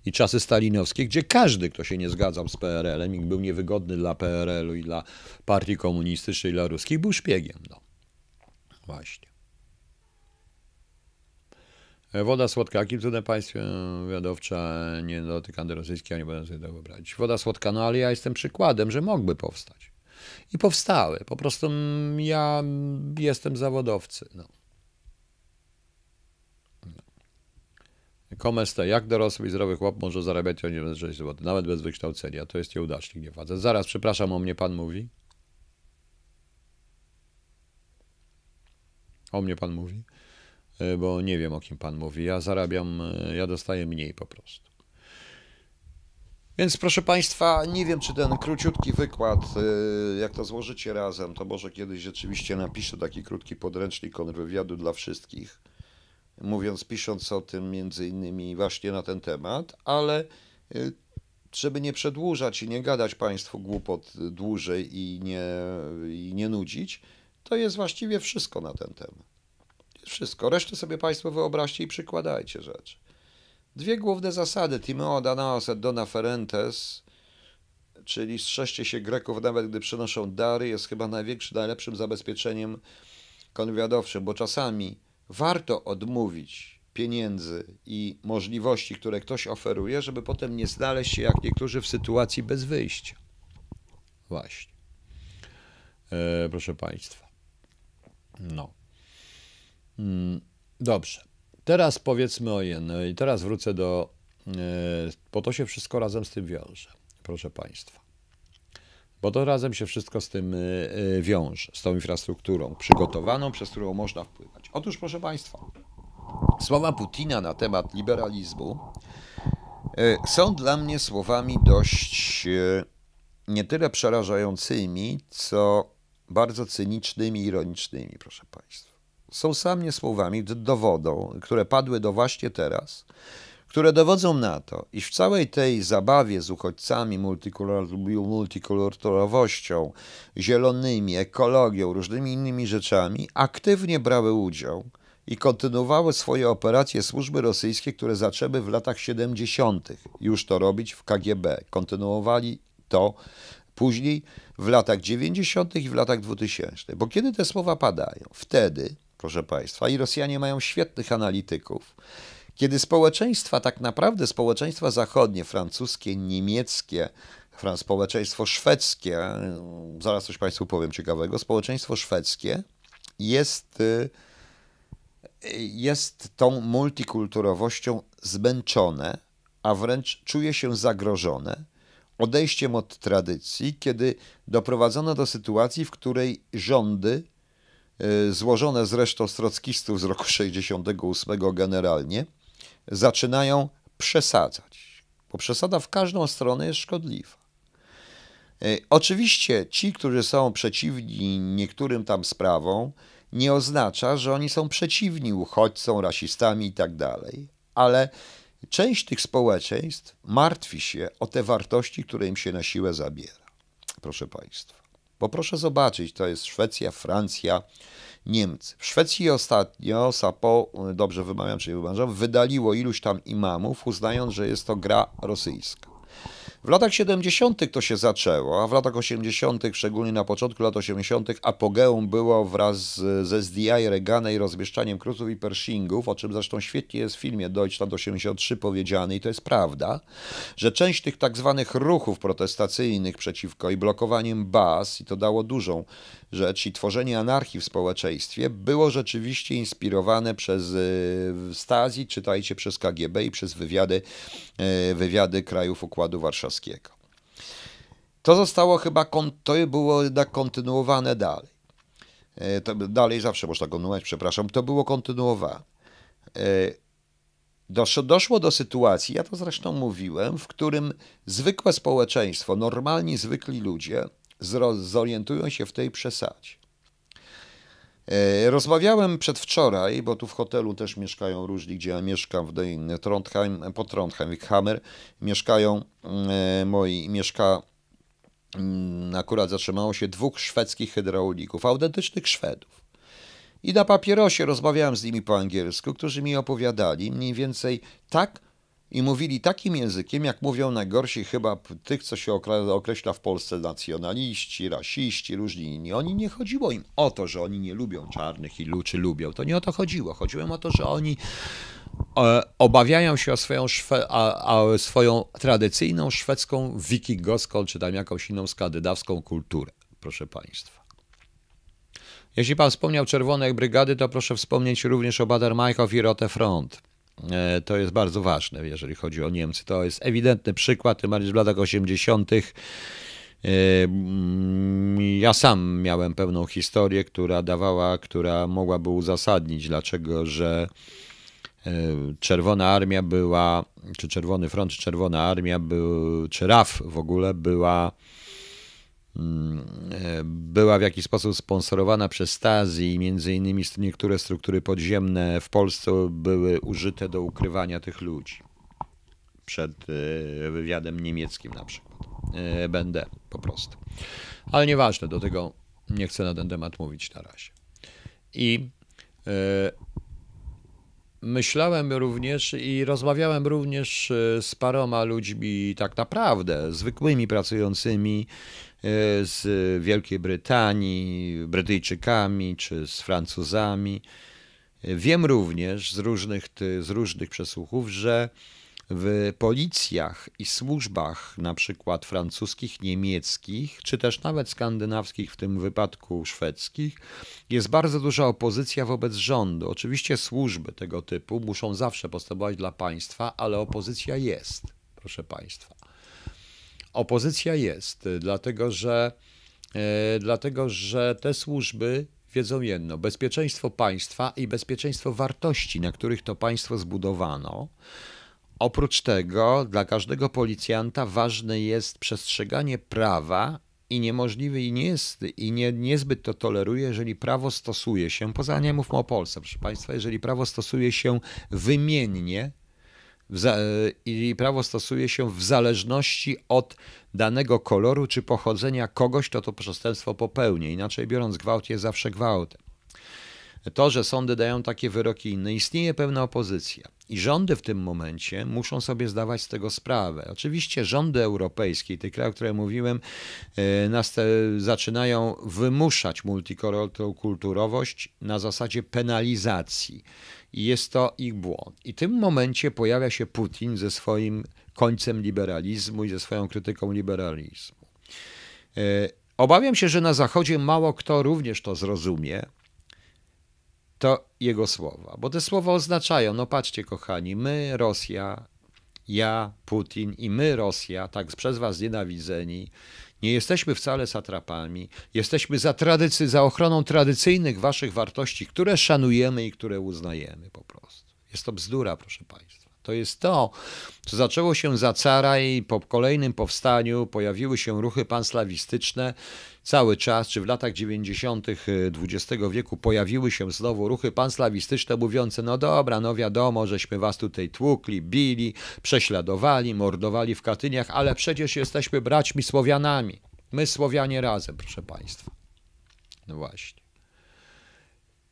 i czasy stalinowskie, gdzie każdy, kto się nie zgadzał z PRL-em i był niewygodny dla PRL-u i dla partii komunistycznej, i dla ruskich, był szpiegiem. No. Właśnie. E, woda słodka, jakim cudem państwo e, wiadowcza nie dotyka rosyjskiej, nie będą sobie tego brać. Woda słodka, no ale ja jestem przykładem, że mogły powstać. I powstały. Po prostu ja jestem zawodowcy. No. Komestę, jak dorosły i zdrowy chłop może zarabiać 96 zł, nawet bez wykształcenia. To jest nieudacznik, nie facet. Zaraz, przepraszam, o mnie pan mówi? O mnie pan mówi? E, bo nie wiem o kim pan mówi. Ja zarabiam, e, ja dostaję mniej po prostu. Więc proszę Państwa, nie wiem, czy ten króciutki wykład, e, jak to złożycie razem, to może kiedyś rzeczywiście napiszę taki krótki podręcznik kontrwywiadu dla wszystkich, mówiąc, pisząc o tym między innymi właśnie na ten temat, ale żeby nie przedłużać i nie gadać Państwu głupot dłużej i nie, i nie nudzić, to jest właściwie wszystko na ten temat. Wszystko. Resztę sobie Państwo wyobraźcie i przykładajcie rzeczy. Dwie główne zasady Timeo Danaos et Dona Ferentes, czyli strzeżcie się Greków nawet gdy przynoszą dary, jest chyba największym, najlepszym zabezpieczeniem konwiadowczym, bo czasami warto odmówić pieniędzy i możliwości, które ktoś oferuje, żeby potem nie znaleźć się jak niektórzy w sytuacji bez wyjścia. Właśnie. E, proszę Państwa. No. Mm, dobrze. Teraz powiedzmy o jen. No I teraz wrócę do. E, bo to się wszystko razem z tym wiąże, proszę Państwa. Bo to razem się wszystko z tym e, e, wiąże, z tą infrastrukturą przygotowaną, przez którą można wpływać. Otóż, proszę Państwa, słowa Putina na temat liberalizmu są dla mnie słowami dość nie tyle przerażającymi, co bardzo cynicznymi, ironicznymi, proszę Państwa są nie słowami, dowodą, które padły do właśnie teraz, które dowodzą na to, iż w całej tej zabawie z uchodźcami, multikulturowością, zielonymi, ekologią, różnymi innymi rzeczami, aktywnie brały udział i kontynuowały swoje operacje służby rosyjskie, które zaczęły w latach 70. już to robić w KGB. Kontynuowali to później w latach 90. i w latach 2000. Bo kiedy te słowa padają? Wtedy proszę Państwa. I Rosjanie mają świetnych analityków. Kiedy społeczeństwa, tak naprawdę społeczeństwa zachodnie, francuskie, niemieckie, społeczeństwo szwedzkie, mm, zaraz coś Państwu powiem ciekawego, społeczeństwo szwedzkie jest, y, jest tą multikulturowością zmęczone, a wręcz czuje się zagrożone odejściem od tradycji, kiedy doprowadzono do sytuacji, w której rządy Y, złożone zresztą z trockistów z roku 68 [laughs] generalnie, zaczynają przesadzać. Bo przesada w każdą stronę jest szkodliwa. Y, oczywiście ci, którzy są przeciwni niektórym tam sprawom, nie oznacza, że oni są przeciwni uchodźcom, rasistami i tak dalej, ale część tych społeczeństw martwi się o te wartości, które im się na siłę zabiera. Proszę Państwa. Bo proszę zobaczyć, to jest Szwecja, Francja, Niemcy. W Szwecji ostatnio SAPO, dobrze wymawiam, czy nie wymawiam, wydaliło iluś tam imamów, uznając, że jest to gra rosyjska. W latach 70. to się zaczęło, a w latach 80., szczególnie na początku lat 80., apogeum było wraz ze SDI Reagana i rozmieszczaniem Cruzów i Pershingów, o czym zresztą świetnie jest w filmie Deutschland 83 powiedziane i to jest prawda, że część tych tak zwanych ruchów protestacyjnych przeciwko i blokowaniem baz, i to dało dużą rzecz i tworzenie anarchii w społeczeństwie było rzeczywiście inspirowane przez e, Stasi, czytajcie przez KGB i przez wywiady, e, wywiady krajów Układu Warszawskiego. To zostało chyba, to było jednak kontynuowane dalej. E, to, dalej zawsze można kontynuować, przepraszam, to było kontynuowane. doszło doszło do sytuacji, ja to zresztą mówiłem, w którym zwykłe społeczeństwo, normalni, zwykli ludzie zorientują się w tej przesadzie. E, rozmawiałem przedwczoraj, bo tu w hotelu też mieszkają różni, gdzie ja mieszkam, w Trondheim, po Trondheim, Hammer, mieszkają e, moi, mieszka mm, akurat zatrzymało się dwóch szwedzkich hydraulików, autentycznych Szwedów. I na papierosie rozmawiałem z nimi po angielsku, którzy mi opowiadali mniej więcej tak, i mówili takim językiem, jak mówią najgorsi chyba tych, co się określa w Polsce nacjonaliści, rasiści, różni inni. Oni nie chodziło im o to, że oni nie lubią czarnych i czy lubią. To nie o to chodziło. Chodziło o to, że oni e, obawiają się o swoją, a swoją tradycyjną szwedzką, wikingowską, czy tam jakąś inną skandynawską kulturę, proszę Państwa. Jeśli Pan wspomniał Czerwonej Brygady, to proszę wspomnieć również o Bader Majchow i Rote Front. E, to jest bardzo ważne, jeżeli chodzi o Niemcy. To jest ewidentny przykład, tym bardziej w latach 80. E, mm, ja sam miałem pewną historię, która dawała, która mogłaby uzasadnić, dlaczego, że e, Czerwona Armia była, czy Czerwony Front, czy Czerwona Armia, był, czy RAF w ogóle była była w jakiś sposób sponsorowana przez Stasi i między innymi niektóre struktury podziemne w Polsce były użyte do ukrywania tych ludzi przed e, wywiadem niemieckim na przykład. E, Będę po prostu. Ale nieważne, do tego nie chcę na ten temat mówić na razie. I e, myślałem również i rozmawiałem również z paroma ludźmi, tak naprawdę, zwykłymi pracującymi E, z Wielkiej Brytanii, Brytyjczykami czy z Francuzami. Wiem również z różnych, z różnych przesłuchów, że w policjach i służbach, na przykład francuskich, niemieckich, czy też nawet skandynawskich, w tym wypadku szwedzkich, jest bardzo duża opozycja wobec rządu. Oczywiście służby tego typu muszą zawsze postępować dla państwa, ale opozycja jest, proszę państwa. Opozycja jest, y, dlatego że, y, dlatego że te służby wiedzą jedno: bezpieczeństwo państwa i bezpieczeństwo wartości, na których to państwo zbudowano. Oprócz tego, dla każdego policjanta ważne jest przestrzeganie prawa i niemożliwy i, nie jest, i nie, niezbyt to toleruje, jeżeli prawo stosuje się, poza nie mówmy o Polsce, proszę Państwa, jeżeli prawo stosuje się wymiennie E, i prawo stosuje się w zależności od danego koloru czy pochodzenia kogoś, kto to przestępstwo popełni. Inaczej biorąc, gwałt jest zawsze gwałtem. To, że sądy dają takie wyroki inne, istnieje pewna opozycja. I rządy w tym momencie muszą sobie zdawać z tego sprawę. Oczywiście rządy europejskie, tych krajów, o których mówiłem, e, nas zaczynają wymuszać multikulturowość na zasadzie penalizacji i jest to ich błąd. I w tym momencie pojawia się Putin ze swoim końcem liberalizmu i ze swoją krytyką liberalizmu. E, obawiam się, że na Zachodzie mało kto również to zrozumie, to jego słowa, bo te słowa oznaczają, no patrzcie kochani, my, Rosja, ja, Putin i my, Rosja, tak przez was nienawidzeni, nie jesteśmy wcale satrapami, jesteśmy za, tradycy, za ochroną tradycyjnych waszych wartości, które szanujemy i które uznajemy po prostu. Jest to bzdura, proszę Państwa. To jest to, co zaczęło się za cara i po kolejnym powstaniu pojawiły się ruchy panslawistyczne. Cały czas, czy w latach 90. XX y, wieku pojawiły się znowu ruchy panslawistyczne mówiące, no dobra, no wiadomo, żeśmy was tutaj tłukli, bili, prześladowali, mordowali w Katyniach, ale przecież jesteśmy braćmi Słowianami. My Słowianie razem, proszę Państwa. No właśnie.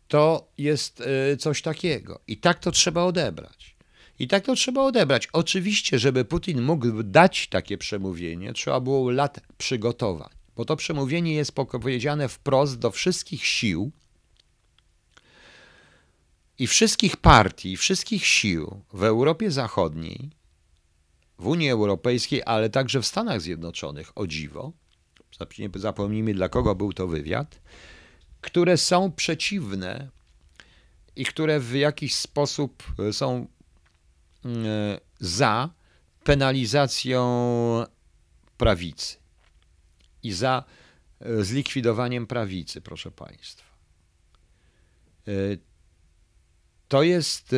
To jest y, coś takiego. I tak to trzeba odebrać. I tak to trzeba odebrać. Oczywiście, żeby Putin mógł dać takie przemówienie, trzeba było lat przygotowań, bo to przemówienie jest powiedziane wprost do wszystkich sił i wszystkich partii, wszystkich sił w Europie Zachodniej, w Unii Europejskiej, ale także w Stanach Zjednoczonych, o dziwo, nie zapomnijmy dla kogo był to wywiad, które są przeciwne i które w jakiś sposób e, są Y, za penalizacją prawicy i za y, zlikwidowaniem prawicy, proszę Państwa. Y, to jest,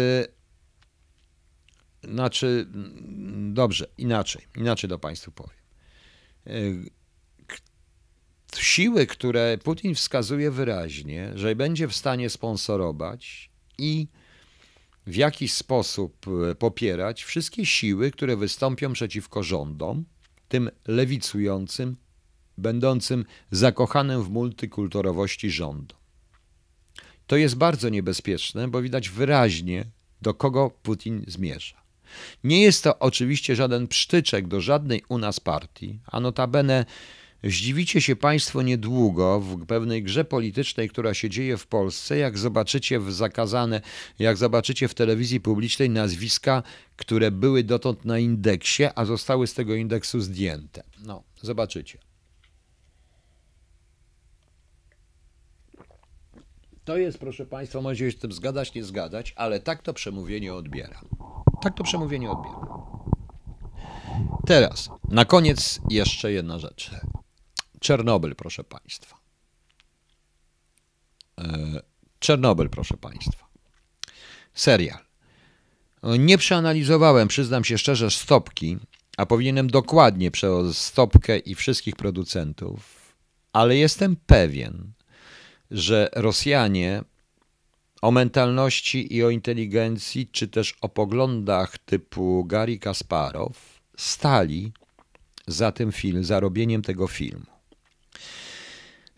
znaczy, mm, dobrze, inaczej, inaczej do Państwu powiem. Siły, które Putin wskazuje wyraźnie, że będzie w stanie sponsorować i w jakiś sposób e, popierać wszystkie siły, które wystąpią przeciwko rządom, tym lewicującym, będącym zakochanym w multikulturowości rządu. To jest bardzo niebezpieczne, bo widać wyraźnie, do kogo Putin zmierza. Nie jest to oczywiście żaden psztyczek do żadnej u nas partii, a notabene Zdziwicie się Państwo niedługo w pewnej grze politycznej, która się dzieje w Polsce, jak zobaczycie w zakazane, jak zobaczycie w telewizji publicznej nazwiska, które były dotąd na indeksie, a zostały z tego indeksu zdjęte. No, zobaczycie. To jest, proszę Państwa, możecie się z tym zgadać, nie zgadać, ale tak to przemówienie odbiera. Tak to przemówienie odbiera. Teraz, na koniec jeszcze jedna rzecz. Czernobyl, proszę Państwa. E, Czernobyl, proszę Państwa. Serial. Nie przeanalizowałem, przyznam się szczerze, stopki, a powinienem dokładnie przełożyć stopkę i wszystkich producentów, ale jestem pewien, że Rosjanie o mentalności i o inteligencji, czy też o poglądach typu Gary Kasparow, stali za tym film, za robieniem tego filmu.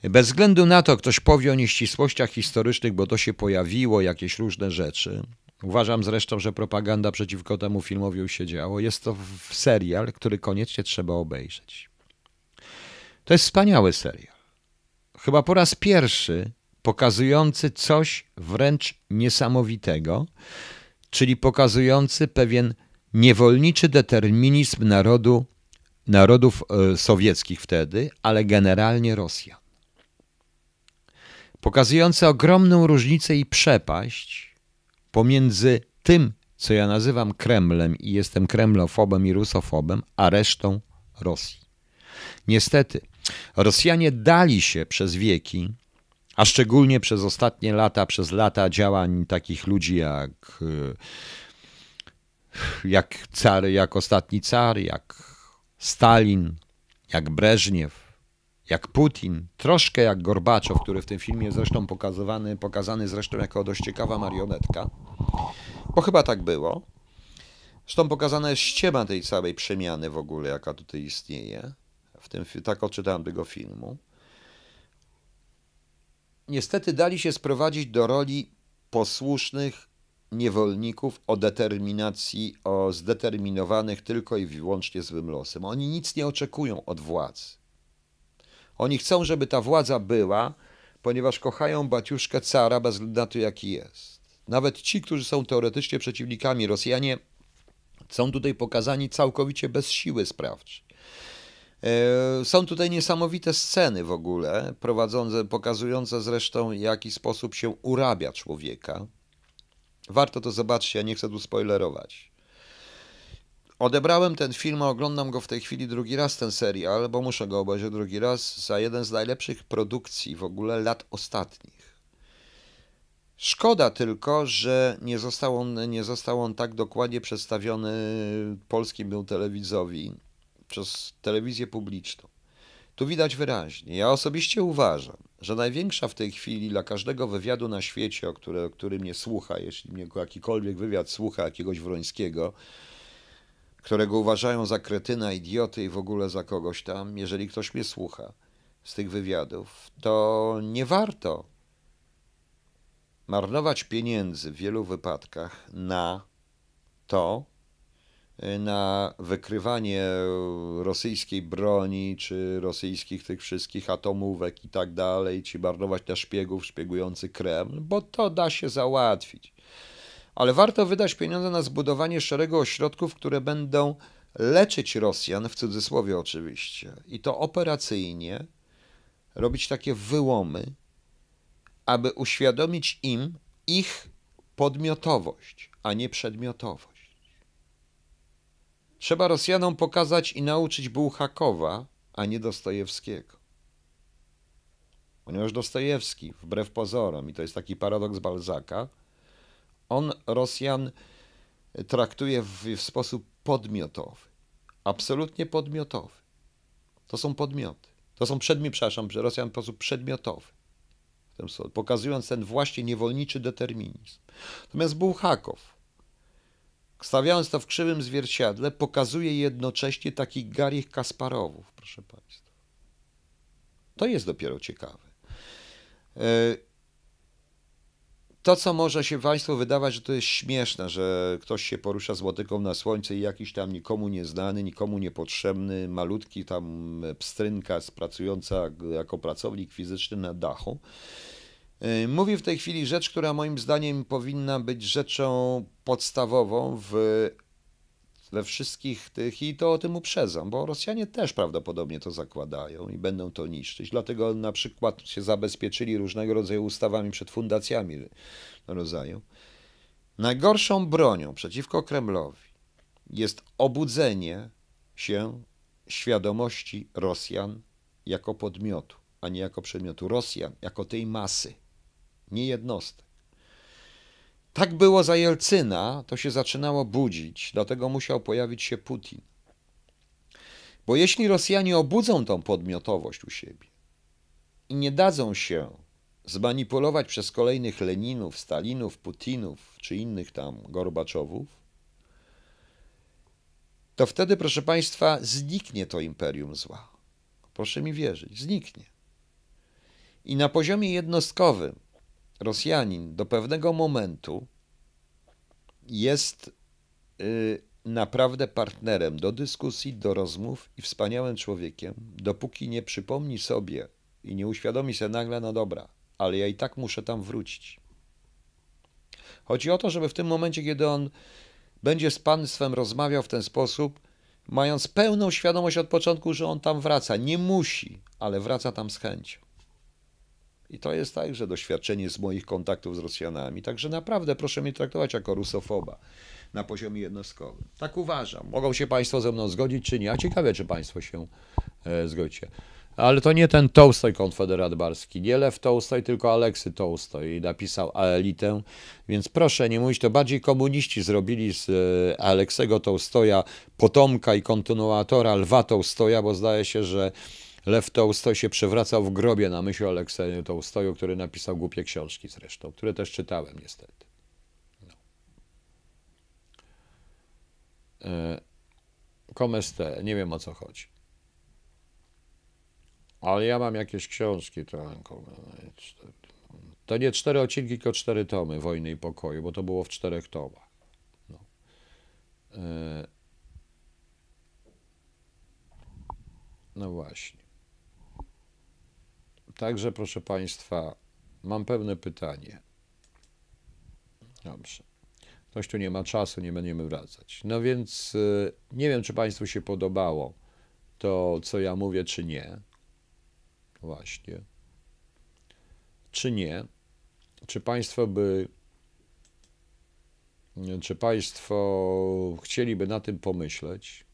Bez względu na to, ktoś powie o nieścisłościach historycznych, bo to się pojawiło, jakieś różne rzeczy. Uważam zresztą, że propaganda przeciwko temu filmowi już się działo. Jest to serial, który koniecznie trzeba obejrzeć. To jest wspaniały serial. Chyba po raz pierwszy pokazujący coś wręcz niesamowitego, czyli pokazujący pewien niewolniczy determinizm narodu, narodów e, sowieckich wtedy, ale generalnie Rosjan pokazujące ogromną różnicę i przepaść pomiędzy tym, co ja nazywam Kremlem i jestem kremlofobem i rusofobem, a resztą Rosji. Niestety, Rosjanie dali się przez wieki, a szczególnie przez ostatnie lata, przez lata działań takich ludzi jak, y, jak car, jak ostatni car, jak Stalin, jak Breżniew, jak Putin, troszkę jak Gorbaczow, który w tym filmie zresztą pokazywany, pokazany zresztą jako dość ciekawa marionetka, bo chyba tak było. Zresztą pokazana jest ściema tej całej przemiany w ogóle, jaka tutaj istnieje. W tym, tak odczytałem tego filmu. Niestety dali się sprowadzić do roli posłusznych niewolników o determinacji, o zdeterminowanych tylko i wyłącznie złym losem. Oni nic nie oczekują od władz. Oni chcą, żeby ta władza była, ponieważ kochają Baciuszkę cara bez względu na to, jaki jest. Nawet ci, którzy są teoretycznie przeciwnikami Rosjanie, są tutaj pokazani całkowicie bez siły sprawczej. Są tutaj niesamowite sceny w ogóle, prowadzące, pokazujące zresztą, w jaki sposób się urabia człowieka. Warto to zobaczyć, ja nie chcę tu spoilerować. Odebrałem ten film, oglądam go w tej chwili drugi raz, ten serial, bo muszę go obejrzeć drugi raz, za jeden z najlepszych produkcji w ogóle lat ostatnich. Szkoda tylko, że nie został on, nie został on tak dokładnie przedstawiony polskiemu telewizowi przez telewizję publiczną. Tu widać wyraźnie. Ja osobiście uważam, że największa w tej chwili dla każdego wywiadu na świecie, o który, który mnie słucha, jeśli mnie jakikolwiek wywiad słucha jakiegoś Wrońskiego, którego uważają za kretyna, idioty i w ogóle za kogoś tam, jeżeli ktoś mnie słucha z tych wywiadów, to nie warto marnować pieniędzy w wielu wypadkach na to, na wykrywanie rosyjskiej broni, czy rosyjskich tych wszystkich atomówek i tak dalej, czy marnować na szpiegów szpiegujący Kreml, bo to da się załatwić ale warto wydać pieniądze na zbudowanie szeregu ośrodków, które będą leczyć Rosjan, w cudzysłowie oczywiście, i to operacyjnie, robić takie wyłomy, aby uświadomić im ich podmiotowość, a nie przedmiotowość. Trzeba Rosjanom pokazać i nauczyć Bułhakowa, a nie Dostojewskiego. Ponieważ Dostojewski, wbrew pozorom, i to jest taki paradoks Balzaka, on Rosjan traktuje w, w sposób podmiotowy, absolutnie podmiotowy. To są podmioty. To są przedmioty, przepraszam, Rosjan w sposób przedmiotowy. Pokazując ten właśnie niewolniczy determinizm. Natomiast Bułhakow, stawiając to w krzywym zwierciadle, pokazuje jednocześnie takich garich Kasparowów, proszę Państwa. To jest dopiero ciekawe. E, to, co może się Państwu wydawać, że to jest śmieszne, że ktoś się porusza z łotyką na słońce i jakiś tam nikomu nieznany, nikomu niepotrzebny, malutki tam pstrynka pracująca jako pracownik fizyczny na dachu. Y, mówi w tej chwili rzecz, która moim zdaniem powinna być rzeczą podstawową w we wszystkich tych i to o tym uprzedzam, bo Rosjanie też prawdopodobnie to zakładają i będą to niszczyć. Dlatego na przykład się zabezpieczyli różnego rodzaju ustawami przed fundacjami rodzaju. Najgorszą bronią przeciwko Kremlowi jest obudzenie się świadomości Rosjan jako podmiotu, a nie jako przedmiotu. Rosjan jako tej masy, nie jednostek. Tak było za Jelcyna, to się zaczynało budzić, dlatego musiał pojawić się Putin. Bo jeśli Rosjanie obudzą tą podmiotowość u siebie i nie dadzą się zmanipulować przez kolejnych Leninów, Stalinów, Putinów czy innych tam Gorbaczowów, to wtedy, proszę Państwa, zniknie to imperium zła. Proszę mi wierzyć, zniknie. I na poziomie jednostkowym Rosjanin do pewnego momentu jest y, naprawdę partnerem do dyskusji, do rozmów i wspaniałym człowiekiem, dopóki nie przypomni sobie i nie uświadomi się nagle, no dobra, ale ja i tak muszę tam wrócić. Chodzi o to, żeby w tym momencie, kiedy on będzie z państwem rozmawiał w ten sposób, mając pełną świadomość od początku, że on tam wraca. Nie musi, ale wraca tam z chęcią. I to jest także doświadczenie z moich kontaktów z Rosjanami. Także naprawdę proszę mnie traktować jako rusofoba na poziomie jednostkowym. Tak uważam. Mogą się Państwo ze mną zgodzić, czy nie? A ciekawe, czy Państwo się e, zgodzicie. Ale to nie ten Tołstoj konfederat barski, nie Lew Tołstoj, tylko Aleksy Tołstoj i napisał Aelitę. Więc proszę nie mówić, to bardziej komuniści zrobili z e, Aleksego Tołstoja potomka i kontynuatora Lwa Tołstoja, bo zdaje się, że Lew Tołstoj się przewracał w grobie na myśl o Aleksandrze Tołstoju, który napisał głupie książki zresztą, które też czytałem niestety. No. Komeste, e, nie wiem o co chodzi. Ale ja mam jakieś książki, tak. To nie cztery odcinki, tylko cztery tomy Wojny i Pokoju, bo to było w czterech tomach. No. E, no właśnie. Także, proszę Państwa, mam pewne pytanie. Dobrze. Ktoś tu nie ma czasu, nie będziemy wracać. No więc y, nie wiem, czy Państwu się podobało to, co ja mówię, czy nie. Właśnie. Czy nie? Czy Państwo by. Czy Państwo chcieliby na tym pomyśleć?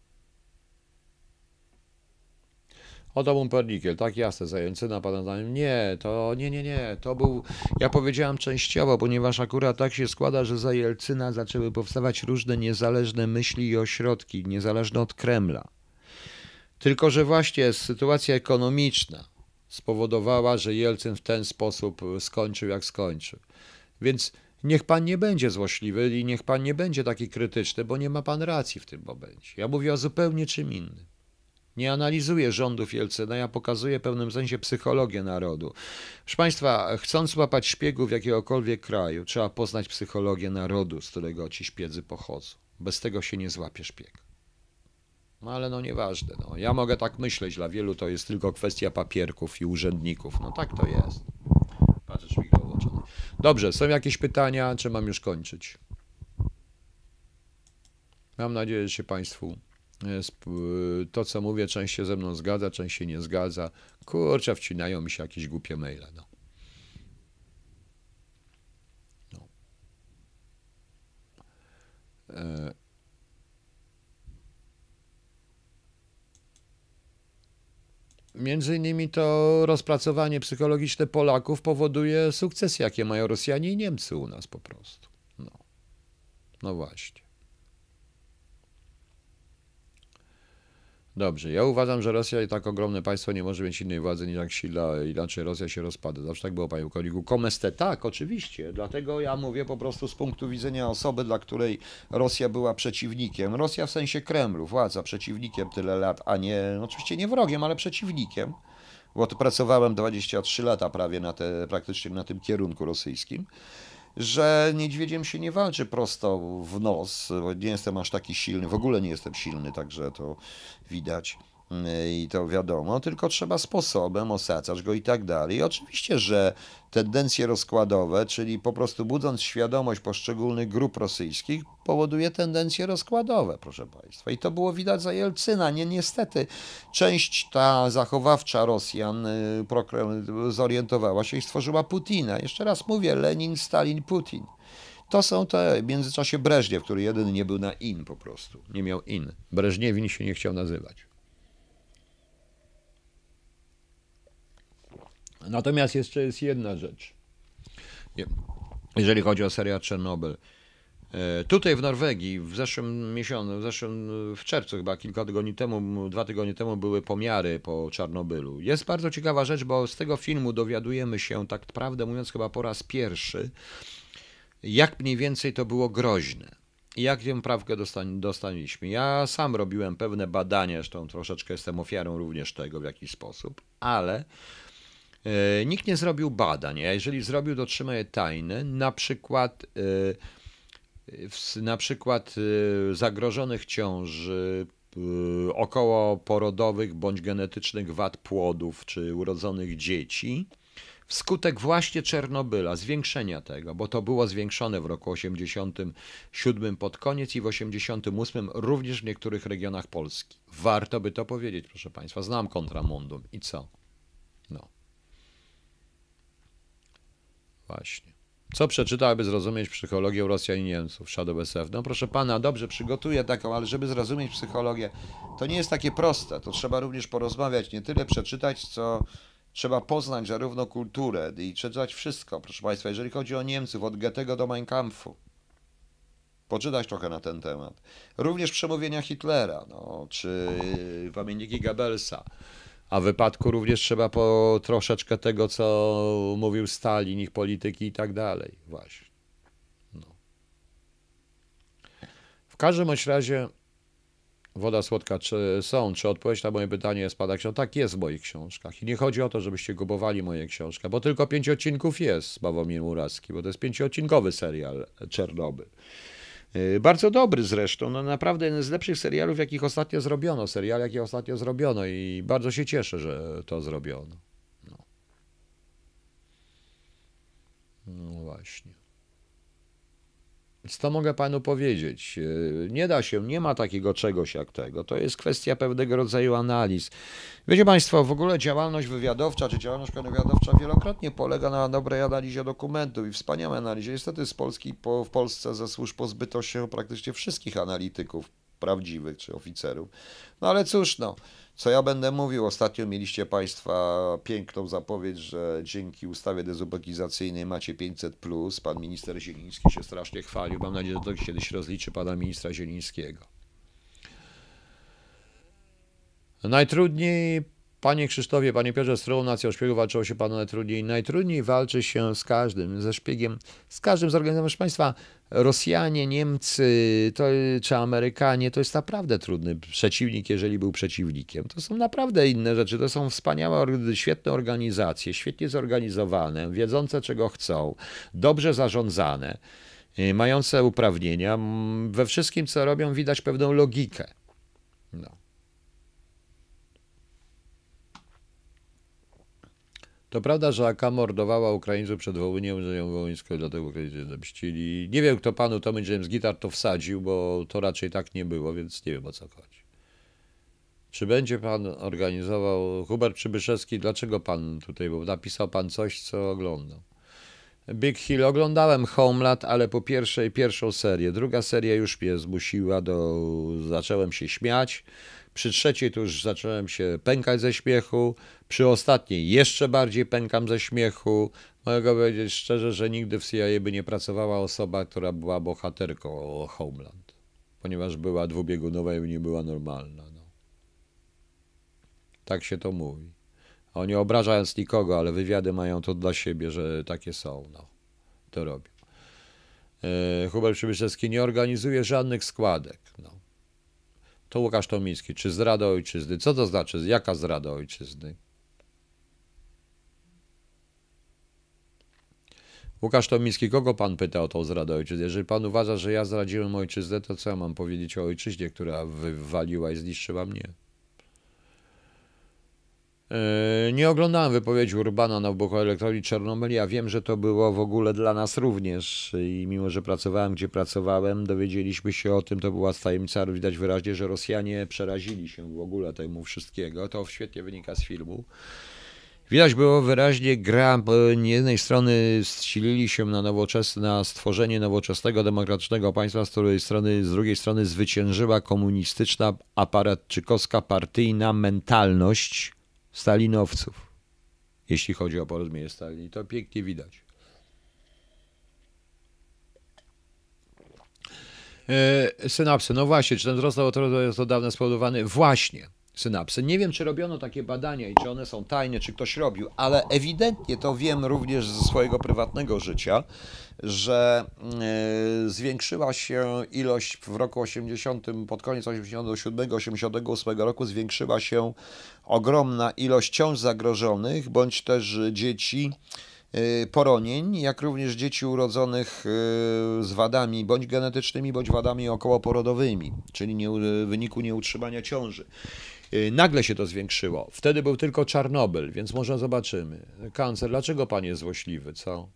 oddał mu pernikiel, tak jasne, zajęcyna, pana zdaniem, nie, to nie, nie, nie, to był, ja powiedziałam częściowo, ponieważ akurat tak się składa, że za Jelcyna zaczęły powstawać różne niezależne myśli i ośrodki, niezależne od Kremla. Tylko, że właśnie sytuacja ekonomiczna spowodowała, że Jelcyn w ten sposób skończył, jak skończył. Więc niech pan nie będzie złośliwy i niech pan nie będzie taki krytyczny, bo nie ma pan racji w tym momencie. Ja mówię o zupełnie czym innym. Nie analizuję rządów Jelcyna, ja pokazuję w pewnym sensie psychologię narodu. Proszę Państwa, chcąc łapać szpiegów jakiegokolwiek kraju, trzeba poznać psychologię narodu, z którego ci szpiedzy pochodzą. Bez tego się nie złapie szpieg. No ale no nieważne. No. Ja mogę tak myśleć, dla wielu to jest tylko kwestia papierków i urzędników. No tak to jest. Patrzysz szpik dołączony. Dobrze, są jakieś pytania, czy mam już kończyć? Mam nadzieję, że się Państwu E, e, to, co mówię, część się ze mną zgadza, część się nie zgadza. Kurczę, wcinają mi się jakieś głupie maile. No. no. E... Między innymi to rozpracowanie psychologiczne Polaków powoduje sukcesy, jakie mają Rosjanie i Niemcy u nas po prostu. No, no właśnie. Dobrze, ja uważam, że Rosja i tak ogromne państwo nie może mieć innej władzy niż jak silna, inaczej Rosja się rozpada. Zawsze tak było, panie Koligu. Komestę, tak, oczywiście. Dlatego ja mówię po prostu z punktu widzenia osoby, dla której Rosja była przeciwnikiem. Rosja w sensie Kremlu, władza, przeciwnikiem tyle lat, a nie, oczywiście nie wrogiem, ale przeciwnikiem. Bo to pracowałem 23 lata prawie na te, praktycznie na tym kierunku rosyjskim że niedźwiedziem się nie walczy prosto w nos, bo nie jestem aż taki silny, w ogóle nie jestem silny, także to widać i to wiadomo, tylko trzeba sposobem osacać go i tak dalej. I oczywiście, że tendencje rozkładowe, czyli po prostu budząc świadomość poszczególnych grup rosyjskich, powoduje tendencje rozkładowe, proszę Państwa. I to było widać za Jelcyna. Nie, niestety część ta zachowawcza Rosjan y, zorientowała się i stworzyła Putina. Jeszcze raz mówię, Lenin, Stalin, Putin. To są te, w międzyczasie Breżniew, który jeden nie był na in po prostu, nie miał in. Breżniewin się nie chciał nazywać. Natomiast jeszcze jest jedna rzecz. Jeżeli chodzi o serial Czernobyl. E, tutaj w Norwegii w zeszłym miesiącu, w zeszłym w czerwcu chyba kilka tygodni temu, dwa tygodnie temu były pomiary po Czarnobylu. Jest bardzo ciekawa rzecz, bo z tego filmu dowiadujemy się, tak prawdę mówiąc, chyba po raz pierwszy, jak mniej więcej to było groźne. I jak tę prawkę dostaliśmy? Ja sam robiłem pewne badania, zresztą troszeczkę jestem ofiarą również tego w jakiś sposób, ale E, nikt nie zrobił badań, a jeżeli zrobił, to trzyma je tajne. Na przykład, e, na przykład e, zagrożonych ciąż okołoporodowych bądź genetycznych wad płodów czy urodzonych dzieci wskutek właśnie Czernobyla, zwiększenia tego, bo to było zwiększone w roku 87 pod koniec i w 88 również w niektórych regionach Polski. Warto by to powiedzieć, proszę Państwa. Znam kontramundum i co? Właśnie. Co przeczytał, aby zrozumieć psychologię Rosjan i Niemców? Shadow SF. No proszę pana, dobrze, przygotuję taką, ale żeby zrozumieć psychologię, to nie jest takie proste. To trzeba również porozmawiać, nie tyle przeczytać, co trzeba poznać zarówno kulturę i przeczytać wszystko. Proszę państwa, jeżeli chodzi o Niemców, od Goethego do Mein Kampfu, poczytać trochę na ten temat. Również przemówienia Hitlera, no, czy pamiętniki Goebbelsa a w wypadku również trzeba po troszeczkę tego, co mówił Stalin, ich polityki i tak dalej. Właśnie. No. W każdym razie woda słodka czy są, czy odpowiedź na moje pytanie jest pada książka. Tak jest w moich książkach. I nie chodzi o to, żebyście gubowali moje książki, bo tylko pięć odcinków jest Bawomir Muraski, bo to jest pięcioodcinkowy serial Czernobyl. E, bardzo dobry zresztą, no naprawdę jeden z lepszych serialów, jakich ostatnio zrobiono, serial, jaki ostatnio zrobiono i bardzo się cieszę, że to zrobiono. No, no właśnie. Więc to mogę panu powiedzieć. E, nie da się, nie ma takiego czegoś jak tego. To jest kwestia pewnego rodzaju analiz. Wiecie państwo, w ogóle działalność wywiadowcza czy działalność wywiadowcza wielokrotnie polega na dobrej analizie dokumentów i wspaniałej analizie. Niestety z Polski, po, w Polsce ze służb pozbyto się praktycznie wszystkich analityków prawdziwych czy oficerów. No ale cóż, no, co ja będę mówił, ostatnio mieliście Państwa piękną zapowiedź, że dzięki ustawie dezubokizacyjnej macie 500. Plus. Pan minister Zieliński się strasznie chwalił. Mam nadzieję, że to kiedyś rozliczy pana ministra Zielińskiego. Najtrudniej Panie Krzysztofie, Panie Piotrze, z którą nacją szpiegów walczyło się Panu najtrudniej? Najtrudniej walczy się z każdym, ze szpiegiem, z każdym zorganizowanym. Proszę Państwa, Rosjanie, Niemcy to, czy Amerykanie, to jest naprawdę trudny przeciwnik, jeżeli był przeciwnikiem. To są naprawdę inne rzeczy, to są wspaniałe, świetne organizacje, świetnie zorganizowane, wiedzące czego chcą, dobrze zarządzane, y, mające uprawnienia. Mm, we wszystkim, co robią, widać pewną logikę. No. To prawda, że AK mordowała Ukraińców przed Wołyniem, że ją wołyńską dlatego Ukraińcy zemścili. Nie wiem, kto panu to będzie z gitar to wsadził, bo to raczej tak nie było, więc nie wiem o co chodzi. Czy będzie pan organizował... Hubert Przybyszewski, dlaczego pan tutaj, bo napisał pan coś, co oglądał. Big Hill, oglądałem Homeland, ale po pierwszej, pierwszą serię. Druga seria już mnie zmusiła do... Zacząłem się śmiać. Przy trzeciej to już zacząłem się pękać ze śmiechu. Przy ostatniej jeszcze bardziej pękam ze śmiechu. Mogę powiedzieć szczerze, że nigdy w CIA by nie pracowała osoba, która była bohaterką Homeland, ponieważ była dwubiegunowa i nie była normalna. No. Tak się to mówi. O nie obrażając nikogo, ale wywiady mają to dla siebie, że takie są. No. To robią. E, Hubert Przybyszewski nie organizuje żadnych składek. No to Łukasz Tomiński, czy zdrada ojczyzny? Co to znaczy, jaka zdrada ojczyzny? Łukasz Tomiński, kogo pan pyta o tą zdradę ojczyzny? Jeżeli pan uważa, że ja zdradziłem ojczyznę, to co ja mam powiedzieć o ojczyźnie, która wywaliła i zniszczyła mnie? Yy, nie oglądałem wypowiedzi Urbana na obok elektrowni Czernomyli, wiem, że to było w ogóle dla nas również i mimo, że pracowałem gdzie pracowałem, dowiedzieliśmy się o tym, to była tajemnica, ale widać wyraźnie, że Rosjanie przerazili się w ogóle temu wszystkiego, to świetnie wynika z filmu. Widać było wyraźnie gra, z jednej strony strzelili się na, nowoczesne, stworzenie nowoczesnego, demokratycznego państwa, z, której strony, z drugiej strony zwyciężyła komunistyczna, aparatczykowska, partyjna mentalność, stalinowców. Jeśli chodzi o porozumienie Stalin, to pięknie widać. E, synapsy. No właśnie, czy ten wzrost nowotworu jest od dawna spowodowany właśnie synapsy. Nie wiem, czy robiono takie badania i czy one są tajne, czy ktoś robił, ale ewidentnie to wiem również ze swojego prywatnego życia, że e, zwiększyła się ilość w roku 80, pod koniec 87, 88 roku zwiększyła się ogromna ilość ciąż zagrożonych, bądź też dzieci y, poronień, jak również dzieci urodzonych y, z wadami bądź genetycznymi, bądź wadami okołoporodowymi, czyli nie, w wyniku nieutrzymania ciąży. Y, nagle się to zwiększyło. Wtedy był tylko Czarnobyl, więc może zobaczymy. Kancer, dlaczego pan jest złośliwy, co?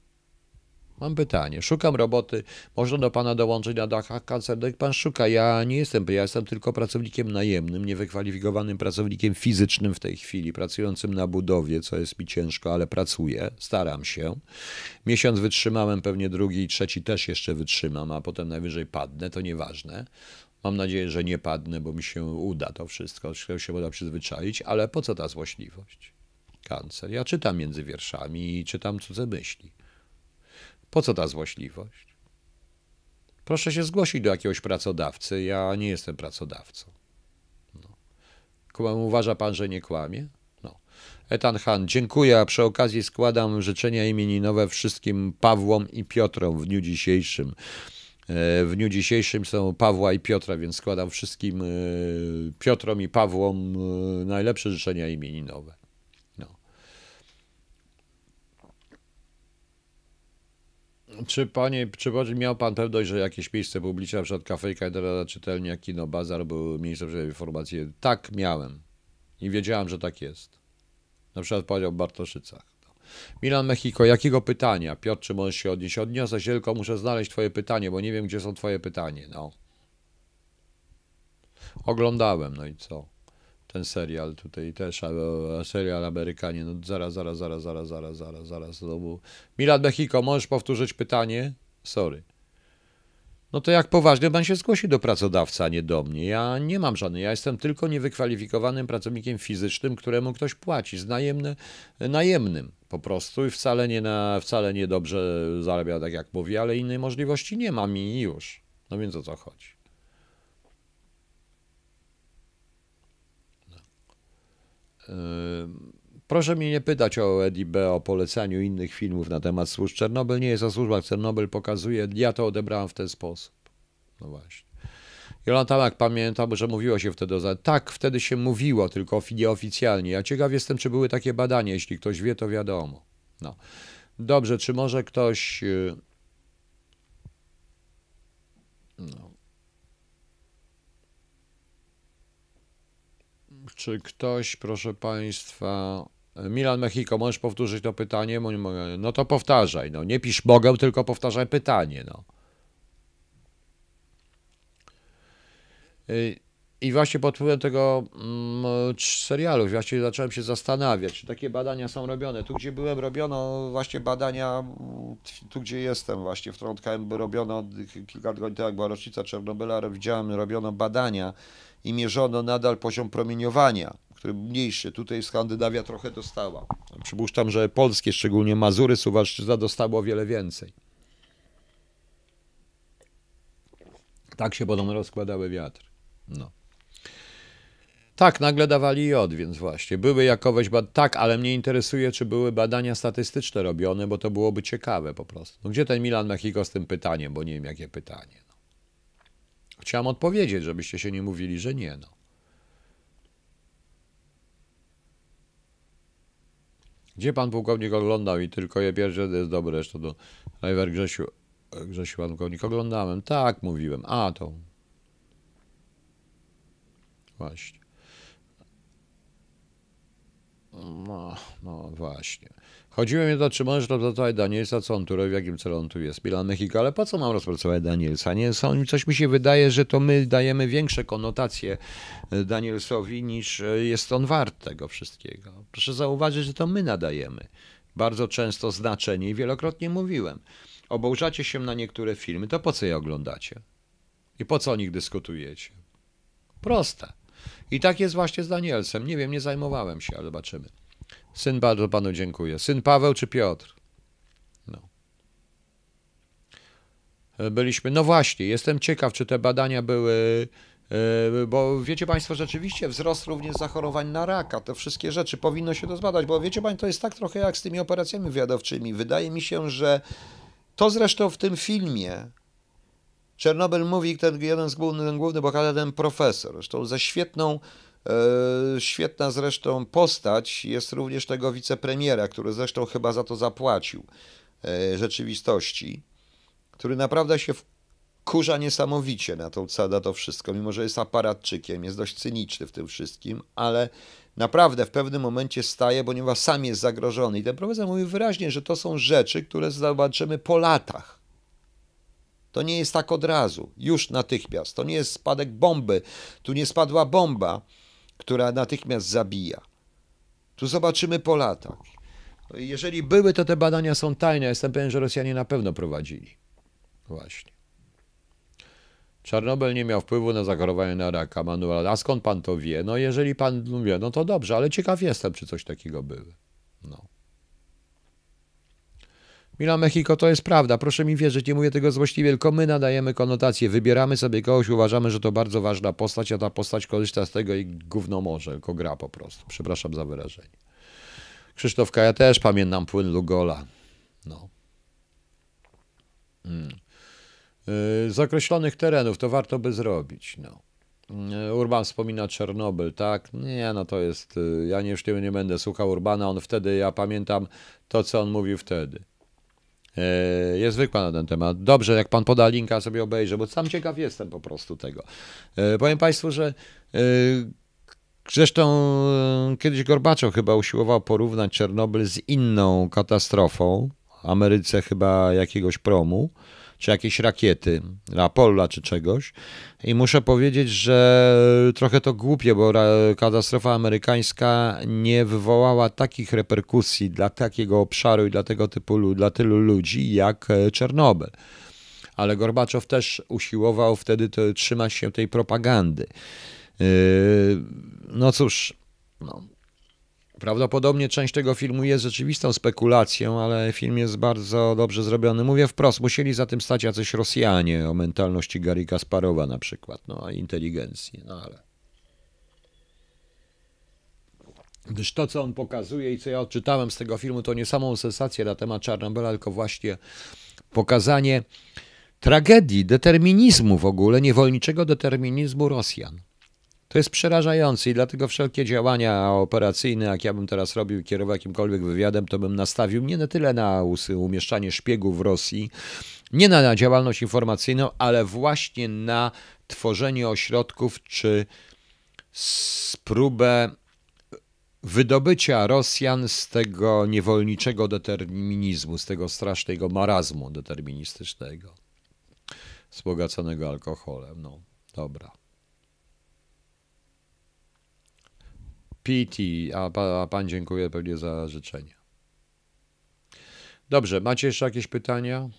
Mam pytanie. Szukam roboty. Można do pana dołączyć na dachach jak Pan szuka. Ja nie jestem, ja jestem tylko pracownikiem najemnym, niewykwalifikowanym pracownikiem fizycznym w tej chwili, pracującym na budowie, co jest mi ciężko, ale pracuję, staram się. Miesiąc wytrzymałem, pewnie drugi i trzeci też jeszcze wytrzymam, a potem najwyżej padnę, to nieważne. Mam nadzieję, że nie padnę, bo mi się uda to wszystko, się uda przyzwyczaić, ale po co ta złośliwość? Kancer. Ja czytam między wierszami i czytam cudze myśli. Po co ta złośliwość? Proszę się zgłosić do jakiegoś pracodawcy. Ja nie jestem pracodawcą. No. Uważa pan, że nie kłamie? No. Etan Han, dziękuję, a przy okazji składam życzenia imieninowe wszystkim Pawłom i Piotrom w dniu dzisiejszym. E, w dniu dzisiejszym są Pawła i Piotra, więc składam wszystkim e, Piotrom i Pawłom e, najlepsze życzenia imieninowe. Czy panie, czy miał pan pewność, że jakieś miejsce publiczne, na przykład kafejka, internet, czytelnia, kino, bazar, były miejscem informacji? Tak, miałem. I wiedziałem, że tak jest. Na przykład powiedział w Bartoszycach. Milan Mexico, jakiego pytania? Piotr, czy możesz się odnieść? Odniosę się, tylko muszę znaleźć twoje pytanie, bo nie wiem, gdzie są twoje pytanie. No. Oglądałem, no i co? ten serial tutaj też, a, a serial Amerykanie, no zaraz, zaraz, zaraz, zaraz, zaraz, zaraz, zaraz, znowu. Milad Mexico, możesz powtórzyć pytanie? Sorry. No to jak poważnie pan się zgłosi do pracodawca, a nie do mnie. Ja nie mam żadnej. Ja jestem tylko niewykwalifikowanym pracownikiem fizycznym, któremu ktoś płaci, z najemny, najemnym po prostu i wcale nie, na, wcale nie dobrze zarabia, tak jak mówi, ale innej możliwości nie mam i już. No więc o co chodzi? Proszę mnie nie pytać o Eddie o polecaniu innych filmów na temat służb. Czernobyl nie jest o służbach. Czernobyl pokazuje, ja to odebrałem w ten sposób. No właśnie. Jolanta Mak pamięta, że mówiło się wtedy o... Tak, wtedy się mówiło, tylko nieoficjalnie. Ja ciekaw jestem, czy były takie badania. Jeśli ktoś wie, to wiadomo. No. Dobrze, czy może ktoś... Y- no. Czy ktoś, proszę Państwa, Milan Mechiko, możesz powtórzyć to pytanie? No to powtarzaj, no nie pisz mogę, tylko powtarzaj pytanie, no. I właśnie pod wpływem tego mm, serialu właśnie zacząłem się zastanawiać, czy takie badania są robione. Tu, gdzie byłem, robiono właśnie badania, tu, gdzie jestem właśnie, w by robiono, kilka tygodni temu, jak była rocznica Czernobyla, widziałem, robiono badania i mierzono nadal poziom promieniowania, który był mniejszy. Tutaj Skandynawia trochę dostała. Przypuszczam, że polskie, szczególnie Mazury, Suwalszczyzna dostało o wiele więcej. Tak się podobno rozkładały wiatry. No. Tak, nagle dawali jod, więc właśnie. Były jakoweś badania, tak, ale mnie interesuje, czy były badania statystyczne robione, bo to byłoby ciekawe po prostu. No, gdzie ten Milan Machiko z tym pytaniem, bo nie wiem, jakie pytanie. Chciałem odpowiedzieć, żebyście się nie mówili, że nie. No. Gdzie pan pułkownik oglądał i tylko je pierwsze to jest dobre, jeszcze do Ewer Grzesiu, Grzesiu pan pułkownik oglądałem. Tak, mówiłem. A, to. Właśnie. No, no właśnie. Chodziło mi to, czy możesz rozpracować Danielsa, co on tu robi, w jakim celu on tu jest. Milan Mexico, ale po co mam rozpracować Danielsa? Nie, są, coś mi się wydaje, że to my dajemy większe konotacje e, Danielsowi niż e, jest on wart tego wszystkiego. Proszę zauważyć, że to my nadajemy bardzo często znaczenie i wielokrotnie mówiłem. Oburzacie się na niektóre filmy, to po co je oglądacie? I po co o nich dyskutujecie? Proste. I tak jest właśnie z Danielsem. Nie wiem, nie zajmowałem się, ale zobaczymy. Syn bardzo panu dziękuję. Syn Paweł czy Piotr? No. E, byliśmy, no właśnie, jestem ciekaw, czy te badania były e, bo wiecie Państwo, rzeczywiście wzrost również zachorowań na raka, te wszystkie rzeczy powinno się to zbadać, bo wiecie Państwo, to jest tak trochę jak z tymi operacjami wywiadowczymi. Wydaje mi się, że to zresztą w tym filmie Czernobyl mówi ten jeden z głównych, ten główny bohater, ten profesor. Zresztą za świetną, e, świetna zresztą postać jest również tego wicepremiera, który zresztą chyba za to zapłacił e, rzeczywistości, który naprawdę się kurza niesamowicie na, to na to wszystko, mimo że jest aparatczykiem, jest dość cyniczny w tym wszystkim, ale naprawdę w pewnym momencie staje, ponieważ sam jest zagrożony. I ten profesor mówi wyraźnie, że to są rzeczy, które zobaczymy po latach to nie jest tak od razu, już natychmiast. To nie jest spadek bomby. Tu nie spadła bomba, która natychmiast zabija. Tu zobaczymy po latach. No jeżeli były, to te badania są tajne. Jestem pewien, że Rosjanie na pewno prowadzili. Właśnie. Czarnobyl nie miał wpływu na zachorowanie na raka, Manuel. A skąd pan to wie? No jeżeli pan wie, no to dobrze, ale ciekaw jestem, czy coś takiego było. No. Milan Mexico to jest prawda. Proszę mi wierzyć, nie mówię tego złośliwie, tylko my nadajemy konotację. Wybieramy sobie kogoś, uważamy, że to bardzo ważna postać, a ta postać korzysta z tego i gówno może, tylko gra po prostu. Przepraszam za wyrażenie. Krzysztofka, ja też pamiętam płyn Lugola. No. Hmm. Y, z określonych terenów to warto by zrobić. No. Y, Urban wspomina Czernobyl, tak? Nie, no to jest. Y, ja nie, już nie, nie będę słuchał Urbana. On wtedy, ja pamiętam to, co on mówił wtedy. E, jest zwykła na ten temat. Dobrze, jak pan poda linka, sobie obejrzę, bo sam ciekaw jestem po prostu tego. E, powiem państwu, że e, Zresztą kiedyś Gorbaczow chyba usiłował porównać Czernobyl z inną katastrofą, Ameryce chyba jakiegoś promu czy jakieś rakiety Apollo czy czegoś. I muszę powiedzieć, że trochę to głupie, bo katastrofa amerykańska nie wywołała takich reperkusji dla takiego obszaru i dla tego typu, dla tylu ludzi jak e, Czernobyl ale Gorbaczow też usiłował wtedy to, trzymać się tej propagandy. Yy, no cóż, no, Prawdopodobnie część tego filmu jest rzeczywistą spekulacją, ale film jest bardzo dobrze zrobiony. Mówię wprost, musieli za tym stać jacyś Rosjanie o mentalności Gary Kasparowa na przykład, no a inteligencji, no ale... Gdyż to, co on pokazuje i co ja odczytałem z tego filmu, to nie samą sensację na temat Czarnobyla, tylko właśnie pokazanie tragedii, determinizmu w ogóle, niewolniczego determinizmu Rosjan. To jest przerażające i dlatego wszelkie działania operacyjne, jak ja bym teraz robił, kierował jakimkolwiek wywiadem, to bym nastawił nie na tyle na umieszczanie szpiegów w Rosji, nie na, na działalność informacyjną, ale właśnie na tworzenie ośrodków czy próbę wydobycia Rosjan z tego niewolniczego determinizmu, z tego strasznego marazmu deterministycznego, wzbogaconego alkoholem. No, dobra. Piti, a, a Pan dziękuję pewnie za życzenia. Dobrze, macie jeszcze jakieś pytania?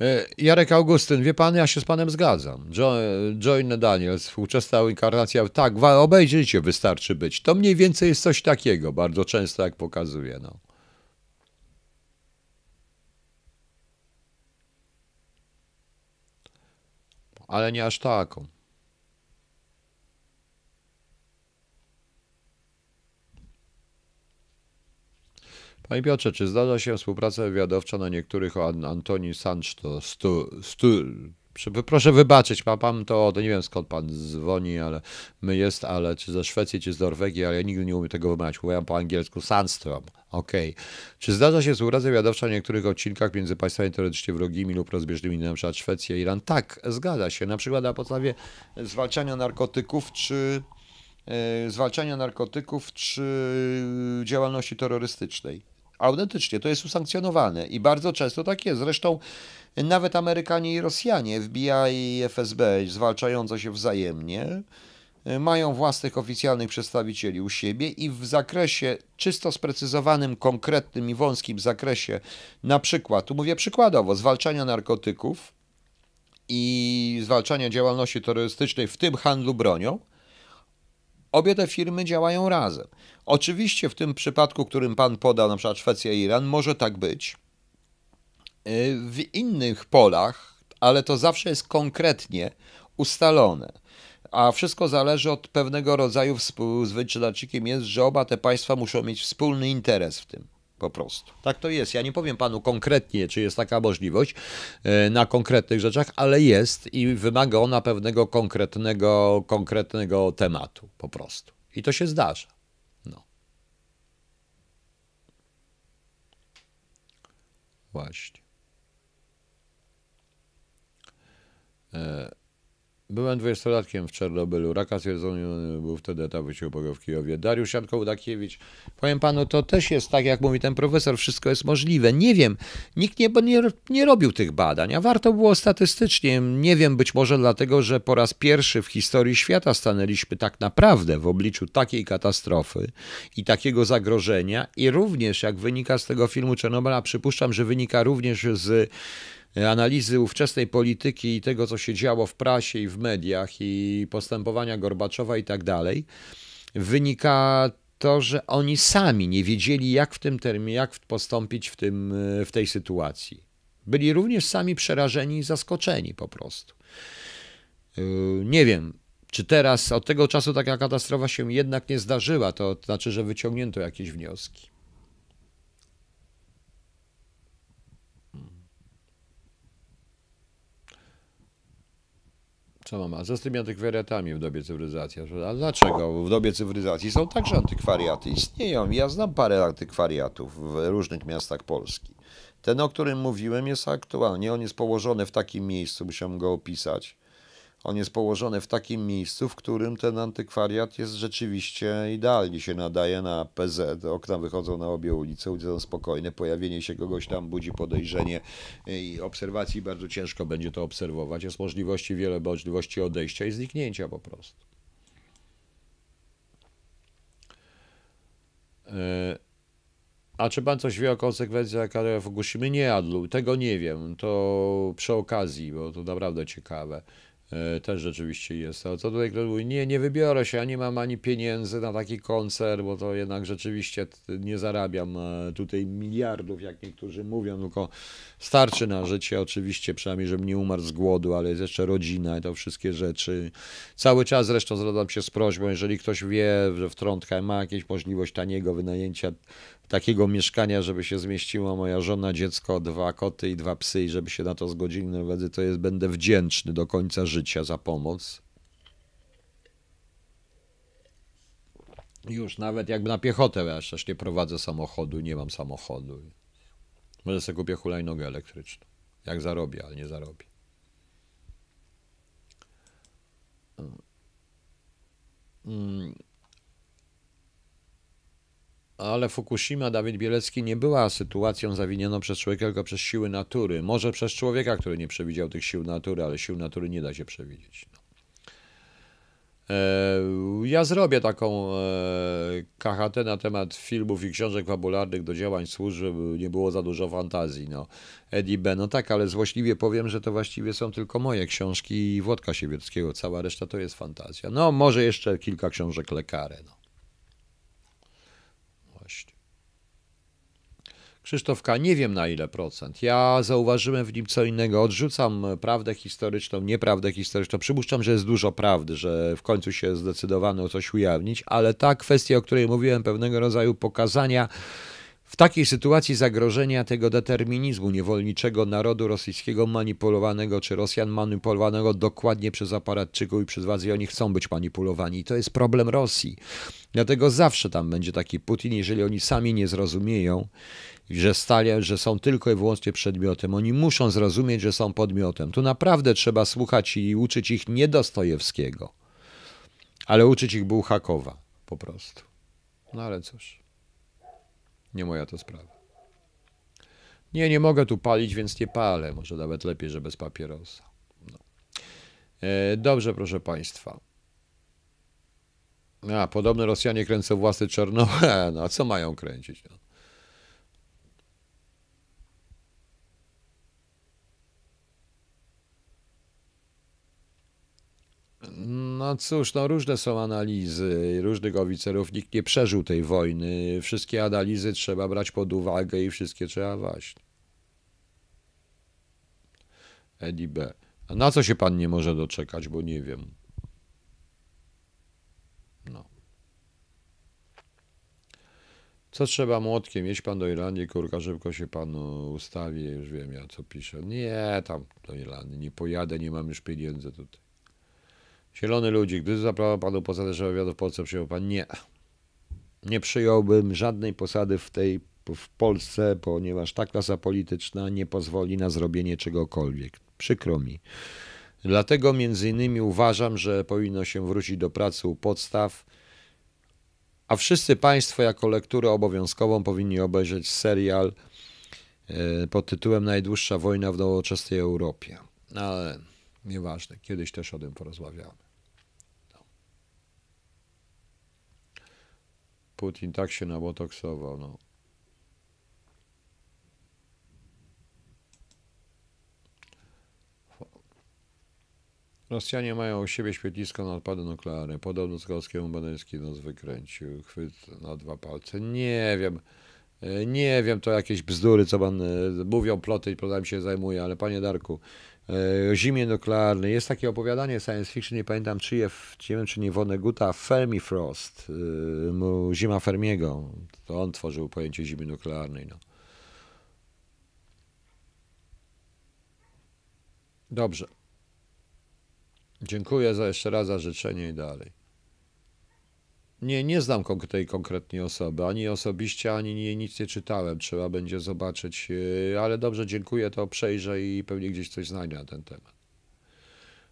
E, Jarek Augustyn, wie pan, ja się z panem zgadzam. Jo Join Daniels, współczesna inkarnacja, tak, obejrzyjcie, wystarczy być. To mniej więcej jest coś takiego, bardzo często jak pokazuje. No. ale nie aż taką. Panie Piotrze, czy zdarza się współpraca wywiadowcza na niektórych o Antoni Sancho, stu, stu, Proszę wybaczyć, ma pan to, to nie wiem skąd pan dzwoni, ale my jest, ale czy ze Szwecji, czy z Norwegii, ale ja nigdy nie umiem tego wymawiać. Mówiłem po angielsku Sandstrom. Okej. Okay. Czy zdarza się współpraca wiadowcza w niektórych odcinkach między państwami teoretycznie wrogimi lub rozbieżnymi, na przykład Szwecja i Iran? Tak, zgadza się. Na przykład na podstawie zwalczania narkotyków, czy e, zwalczania narkotyków, czy e, działalności terrorystycznej. Autentycznie, to jest usankcjonowane i bardzo często tak jest. Zresztą nawet Amerykanie i Rosjanie, FBI i FSB, zwalczające się wzajemnie, y, mają własnych oficjalnych przedstawicieli u siebie i w zakresie czysto sprecyzowanym, konkretnym i wąskim zakresie, na przykład, tu mówię przykładowo, zwalczania narkotyków i zwalczania działalności terrorystycznej, w tym handlu bronią, Obie te firmy działają razem. Oczywiście w tym przypadku, którym Pan podał, na przykład Szwecja i Iran, może tak być. Y, w innych polach, ale to zawsze jest konkretnie ustalone. A wszystko zależy od pewnego rodzaju współzwyczajnikiem jest, że oba te państwa muszą mieć wspólny interes w tym po prostu. Tak to jest. Ja nie powiem panu konkretnie, czy jest taka możliwość e, na konkretnych rzeczach, ale jest i wymaga ona pewnego konkretnego, konkretnego tematu po prostu. I to się zdarza. No. Właśnie. E Byłem dwudziestolatkiem w Czernobylu. Raka stwierdzony był wtedy etap siłowego w Kijowie. Dariusz Janko-Udakiewicz. Powiem panu, to też jest tak, jak mówi ten profesor, wszystko jest możliwe. Nie wiem, nikt nie, nie, nie robił tych badań, a warto było statystycznie. Nie wiem, być może dlatego, że po raz pierwszy w historii świata stanęliśmy tak naprawdę w obliczu takiej katastrofy i takiego zagrożenia i również, jak wynika z tego filmu Czernobyla, przypuszczam, że wynika również z E, analizy ówczesnej polityki i tego, co się działo w prasie i w mediach i postępowania Gorbaczowa i tak dalej, wynika to, że oni sami nie wiedzieli, jak w tym terminie, jak postąpić w, tym, e, w tej sytuacji. Byli również sami przerażeni i zaskoczeni po prostu. E, nie wiem, czy teraz od tego czasu taka katastrofa się jednak nie zdarzyła, to znaczy, że wyciągnięto jakieś wnioski. Co ma? Co z tymi antykwariatami w dobie cywilizacji? A dlaczego? W dobie cywilizacji są także antykwariaty. Istnieją. Ja znam parę antykwariatów w różnych miastach Polski. Ten, o którym mówiłem, jest aktualnie. On jest położony w takim miejscu, musiałem go opisać on jest położony w takim miejscu, w którym ten antykwariat jest rzeczywiście idealnie się nadaje na PZ. Okna wychodzą na obie ulice, ulice są spokojne. Pojawienie się kogoś tam budzi podejrzenie i obserwacji bardzo ciężko będzie to obserwować. Jest możliwości wiele możliwości odejścia i zniknięcia po prostu. E, a czy pan coś wie o konsekwencjach kary Fukushimy? Nie, Adlu, tego nie wiem. To przy okazji, bo to naprawdę ciekawe. E, też rzeczywiście jest. Ale co tutaj mówi, Nie, nie wybiorę się, ani mam ani pieniędzy na taki koncert, bo to jednak rzeczywiście nie zarabiam e, tutaj miliardów, jak niektórzy mówią, tylko starczy na życie oczywiście, przynajmniej żebym nie umarł z głodu, ale jest jeszcze rodzina i to wszystkie rzeczy. Cały czas zresztą zwracam się z prośbą, jeżeli ktoś wie, że w wtrątka ma jakieś możliwość taniego wynajęcia takiego mieszkania, żeby się zmieściła moja żona, dziecko, dwa koty i dwa psy i żeby się na to zgodzili Norwedzy, to jest będę wdzięczny do końca życia za pomoc. Już nawet jakby na piechotę, ja przecież nie prowadzę samochodu, nie mam samochodu. Może sobie kupię hulajnogę elektryczną. Jak zarobię, ale nie zarobię. Mm. mm ale Fukushima, Dawid Bielecki, nie była sytuacją zawinioną przez człowieka, tylko przez siły natury. Może przez człowieka, który nie przewidział tych sił natury, ale sił natury nie da się przewidzieć. No. E, ja zrobię taką e, KHT na temat filmów i książek fabularnych do działań służb, żeby nie było za dużo fantazji. No. Eddie B. No tak, ale złośliwie powiem, że to właściwie są tylko moje książki i Włodka Siewierskiego. Cała reszta to jest fantazja. No, może jeszcze kilka książek lekarę. No. Krzysztofka, nie wiem na ile procent. Ja zauważyłem w nim co innego. Odrzucam prawdę historyczną, nieprawdę historyczną. Przypuszczam, że jest dużo prawdy, że w końcu się zdecydowano coś ujawnić, ale ta kwestia, o której mówiłem, pewnego rodzaju pokazania w takiej sytuacji zagrożenia tego determinizmu niewolniczego narodu rosyjskiego manipulowanego, czy Rosjan manipulowanego dokładnie przez aparatczyków i przez władze, i oni chcą być manipulowani. I to jest problem Rosji. Dlatego zawsze tam będzie taki Putin, jeżeli oni sami nie zrozumieją, że, stalia, że są tylko i wyłącznie przedmiotem. Oni muszą zrozumieć, że są podmiotem. Tu naprawdę trzeba słuchać i uczyć ich nie Dostojewskiego, ale uczyć ich Bułhakowa po prostu. No ale cóż. Nie moja to sprawa. Nie, nie mogę tu palić, więc nie palę. Może nawet lepiej, że bez papierosa. No. E, dobrze, proszę Państwa. A, podobno Rosjanie kręcą własne czarno. [laughs] E, no, a co mają kręcić? No. Mm. No cóż, no różne są analizy różnych oficerów. Nikt nie przeżył tej wojny. Wszystkie analizy trzeba brać pod uwagę i wszystkie trzeba właśnie. Eddie B. A na co się pan nie może doczekać, bo nie wiem. No. Co trzeba młotkiem? Jeść pan do Irlandii, kurka, szybko się panu ustawi, już wiem ja co piszę. Nie, tam do Irlandii nie pojadę, nie mam już pieniędzy tutaj. Zielony ludzi, gdy zabrano panu posadę szefa wywiadu w Polsce, przyjął pan? Nie. Nie przyjąłbym żadnej posady w tej w Polsce, ponieważ ta klasa polityczna nie pozwoli na zrobienie czegokolwiek. Przykro mi. Dlatego między innymi uważam, że powinno się wrócić do pracy u podstaw, a wszyscy Państwo jako lekturę obowiązkową powinni obejrzeć serial e, pod tytułem Najdłuższa wojna w nowoczesnej Europie. Ale nieważne, kiedyś też o tym porozmawiamy. Putin tak się nabotoksował, no. Rosjanie mają u siebie świetlisko na odpady nuklearne. Podobno z Gorskiemu Badyński nos wykręcił. Chwyt na dwa palce. Nie wiem. E, nie wiem, to jakieś bzdury, co pan e, mówią, ploty, plotami się zajmuje, ale panie Darku, o e, zimie nuklearnej. Jest takie opowiadanie science fiction, nie pamiętam czyje, nie wiem czy nie fermi frost y, zima Fermiego. To on tworzył pojęcie zimy nuklearnej. No. Dobrze. Dziękuję za jeszcze raz za życzenie i dalej. Nie, nie znam tej konkretnej osoby, ani osobiście, ani nie nic nie czytałem. Trzeba będzie zobaczyć, e, ale dobrze, dziękuję, to przejrzę i pewnie gdzieś coś znajdę na ten temat.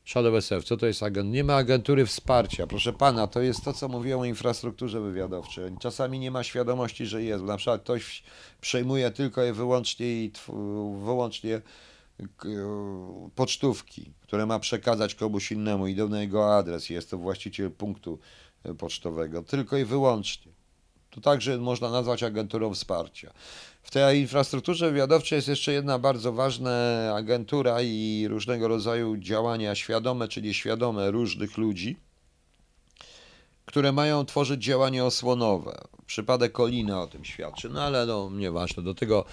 Shadow SF, co to jest agent? Nie ma agentury wsparcia. Proszę pana, to jest to, co mówiłem o infrastrukturze wywiadowczej. Czasami nie ma świadomości, że jest. Na przykład ktoś przejmuje tylko i wyłącznie, i wyłącznie pocztówki, które ma przekazać komuś innemu, i na jego adres, jest to właściciel punktu E, pocztowego, tylko i wyłącznie. To także można nazwać agenturą wsparcia. W tej infrastrukturze wywiadowczej jest jeszcze jedna bardzo ważna agentura i różnego rodzaju działania świadome, czyli świadome różnych ludzi, które mają tworzyć działanie osłonowe. Przypadek Kolina o tym świadczy, no ale no, nieważne, do tego,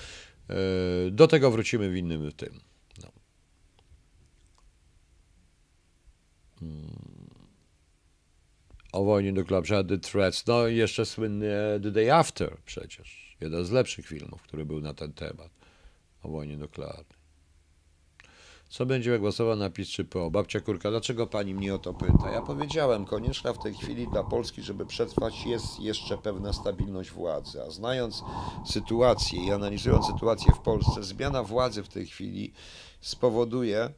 e, do tego wrócimy w innym tym. No. Hmm o wojnie nuklearnej, The Threats, no i jeszcze słynny e, The Day After przecież, jeden z lepszych filmów, który był na ten temat, o wojnie nuklearnej. Co będzie głosował na PiS czy PO? Babcia Kurka, dlaczego pani mnie o to pyta? Ja powiedziałem, konieczna w tej chwili dla Polski, żeby przetrwać, jest jeszcze pewna stabilność władzy. A znając sytuację i analizując sytuację w Polsce, zmiana władzy w tej chwili spowoduje,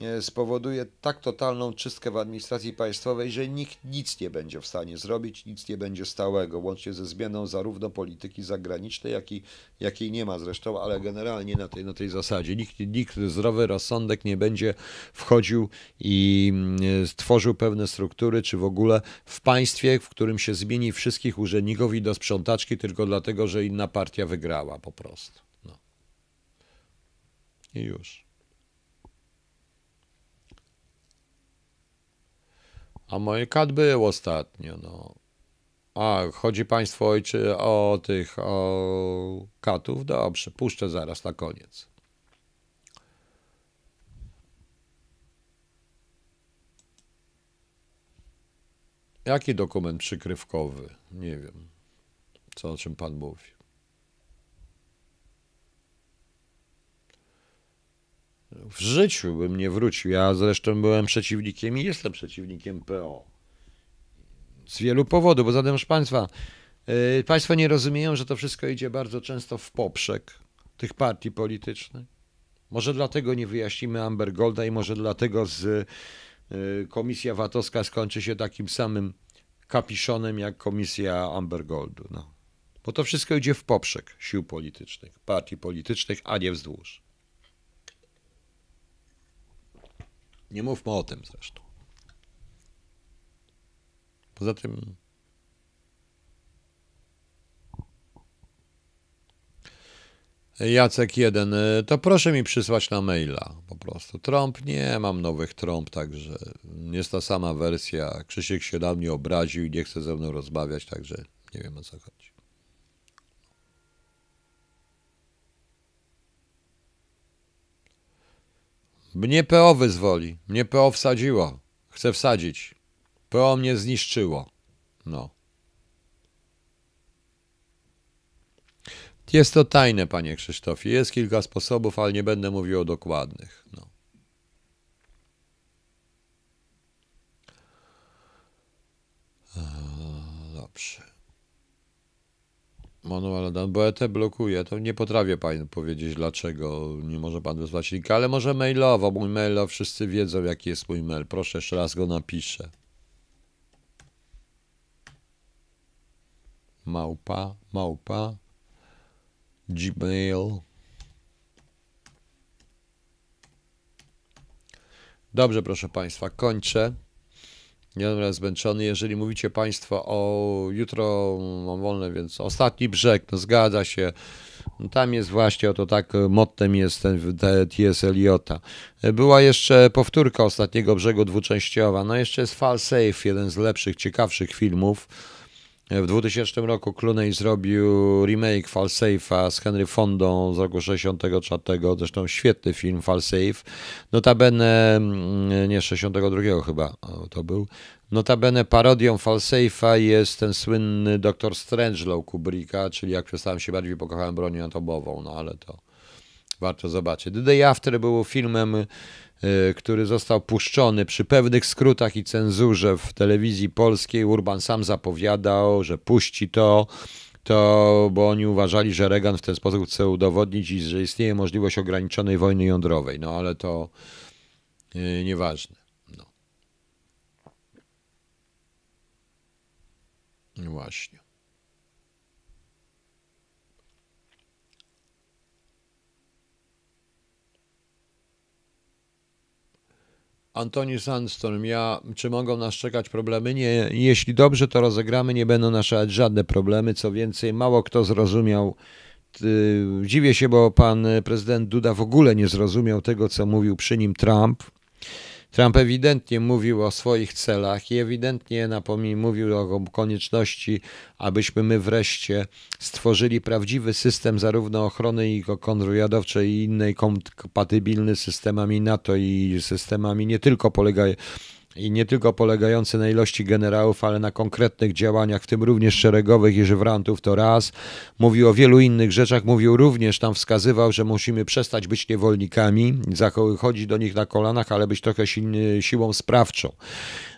E, spowoduje tak totalną czystkę w administracji państwowej, że nikt nic nie będzie w stanie zrobić, nic nie będzie stałego, łącznie ze zmianą zarówno polityki zagranicznej, jak i, jakiej nie ma zresztą, ale generalnie na tej, na tej zasadzie. Nikt, nikt zdrowy rozsądek nie będzie wchodził i mm, e, stworzył pewne struktury, czy w ogóle w państwie, w którym się zmieni wszystkich urzędników i do sprzątaczki tylko dlatego, że inna partia wygrała po prostu. No. I już. A moje kat był ostatnio, no. A, chodzi Państwo ojczy, o tych o katów? Dobrze, puszczę zaraz na koniec. Jaki dokument przykrywkowy? Nie wiem, co o czym Pan mówi. w życiu bym nie wrócił. Ja zresztą byłem przeciwnikiem i jestem przeciwnikiem PO. Z wielu powodów, bo zatem, proszę Państwa, yy, Państwo nie rozumieją, że to wszystko idzie bardzo często w poprzek tych partii politycznych. Może dlatego nie wyjaśnimy Amber Golda i może dlatego z, yy, komisja VAT-owska skończy się takim samym kapiszonem jak komisja Amber Goldu. No. Bo to wszystko idzie w poprzek sił politycznych, partii politycznych, a nie wzdłuż. Nie mówmy o tym zresztą. Poza tym. Jacek 1, y, to proszę mi przysłać na maila po prostu. Trąb, nie mam nowych trąb, także jest ta sama wersja. Krzysiek się na mnie obraził i nie chce ze mną rozmawiać, także nie wiem o co chodzi. Mnie PO wyzwoli. Mnie PO wsadziło. Chcę wsadzić. PO mnie zniszczyło. No. Jest to tajne, panie Krzysztofie. Jest kilka sposobów, ale nie będę mówił o dokładnych. No. E, dobrze. Manuel Adam, bo ET blokuje, to nie potrafię Panu powiedzieć dlaczego nie może Pan wysłać linka, ale może mailowo, mój mail, wszyscy wiedzą jaki jest mój mail, proszę jeszcze raz go napiszę. Małpa, małpa, gmail. Dobrze proszę Państwa, kończę. Nie będę zmęczony. Jeżeli mówicie Państwo o jutro mam wolne, więc ostatni brzeg, to no zgadza się. No tam jest właśnie, oto tak mottem jest ten T.S. Eliota. Była jeszcze powtórka ostatniego brzegu dwuczęściowa. No jeszcze jest Fall Safe, jeden z lepszych, ciekawszych filmów. W 2000 roku Clooney zrobił remake Falsafe'a z Henry Fondą z roku 64, zresztą świetny film Falsafe. Notabene, mm, nie 62 chyba to był, Notabene parodią Falsafe'a jest ten słynny Doktor Strangelow Kubricka, czyli jak przestałem się bardziej pokochałem bronią atomową, no ale to warto zobaczyć. The Day After był filmem Y, który został puszczony przy pewnych skrótach i cenzurze w telewizji polskiej. Urban sam zapowiadał, że puści to, to bo oni uważali, że Reagan w ten sposób chce udowodnić, że istnieje możliwość ograniczonej wojny jądrowej. No ale to y, nieważne. No. Właśnie. Antoni Sandstorm, ja, czy mogą nas czekać problemy? Nie, jeśli dobrze to rozegramy, nie będą nas czekać żadne problemy. Co więcej, mało kto zrozumiał. Dziwię się, bo pan prezydent Duda w ogóle nie zrozumiał tego, co mówił przy nim Trump Trump ewidentnie mówił o swoich celach i ewidentnie napomni, mówił o konieczności, abyśmy my wreszcie stworzyli prawdziwy system zarówno ochrony i kontrwywiadowczej i innej kompatybilny z systemami NATO i systemami nie tylko polegającymi i nie tylko polegający na ilości generałów, ale na konkretnych działaniach, w tym również szeregowych i żywrantów, to raz. Mówił o wielu innych rzeczach, mówił również, tam wskazywał, że musimy przestać być niewolnikami, chodzić do nich na kolanach, ale być trochę si siłą sprawczą.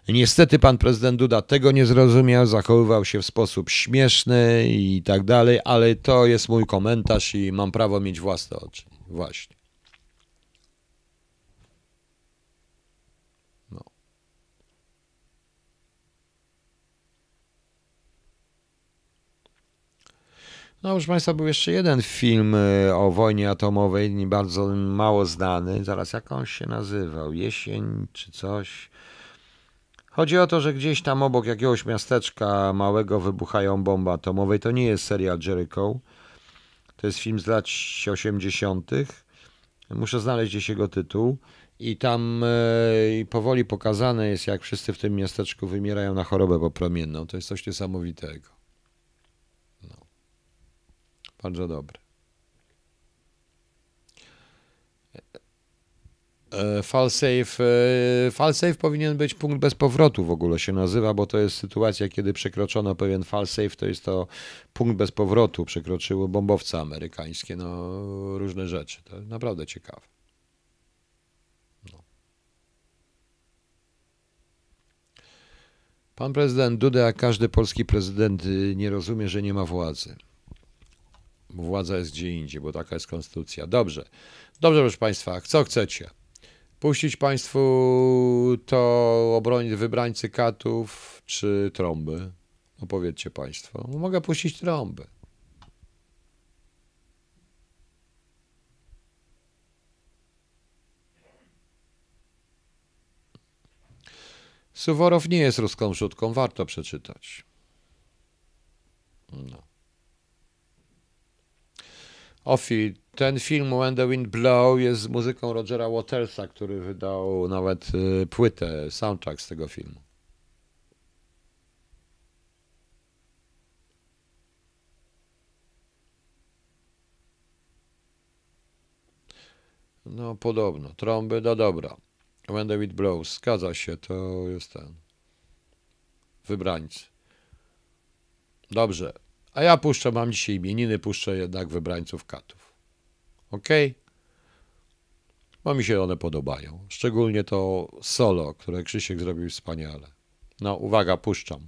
Niestety pan prezydent Duda tego nie zrozumiał, zachowywał się w sposób śmieszny i tak dalej, ale to jest mój komentarz i mam prawo mieć własne oczy. Właśnie. No, proszę Państwa, był jeszcze jeden film e, o wojnie atomowej, bardzo mało znany. Zaraz, jak on się nazywał? Jesień czy coś? Chodzi o to, że gdzieś tam obok jakiegoś miasteczka małego wybuchają bomby atomowej. To nie jest serial Jericho. To jest film z lat 80. Muszę znaleźć gdzieś jego tytuł. I tam e, powoli pokazane jest, jak wszyscy w tym miasteczku wymierają na chorobę popromienną. To jest coś niesamowitego. Bardzo dobry. E, e, falsafe, e, falsafe powinien być punkt bez powrotu w ogóle się nazywa, bo to jest sytuacja, kiedy przekroczono pewien falsafe, to jest to punkt bez powrotu, przekroczyły bombowce amerykańskie, no różne rzeczy, to naprawdę ciekawe. No. Pan prezydent Duda, jak każdy polski prezydent, y, nie rozumie, że nie ma władzy władza jest gdzie indziej, bo taka jest konstytucja. Dobrze, dobrze proszę Państwa, co chcecie? Puścić Państwu to obronić wybrańcy katów czy trąby? Opowiedzcie Państwo. No, mogę puścić trąby. Suworow nie jest ruską szutką, warto przeczytać. No. Ofi. Ten film When the Wind Blow jest z muzyką Rogera Watersa, który wydał nawet y, płytę, soundtrack z tego filmu. No podobno. Trąby, da dobra. When the wind blows. Zgadza się, to jest ten. Wybrańcy. Dobrze. A ja puszczę, mam dzisiaj imieniny, puszczę jednak wybrańców katów. Ok? Bo mi się one podobają. Szczególnie to solo, które Krzysiek zrobił wspaniale. No, uwaga, puszczam.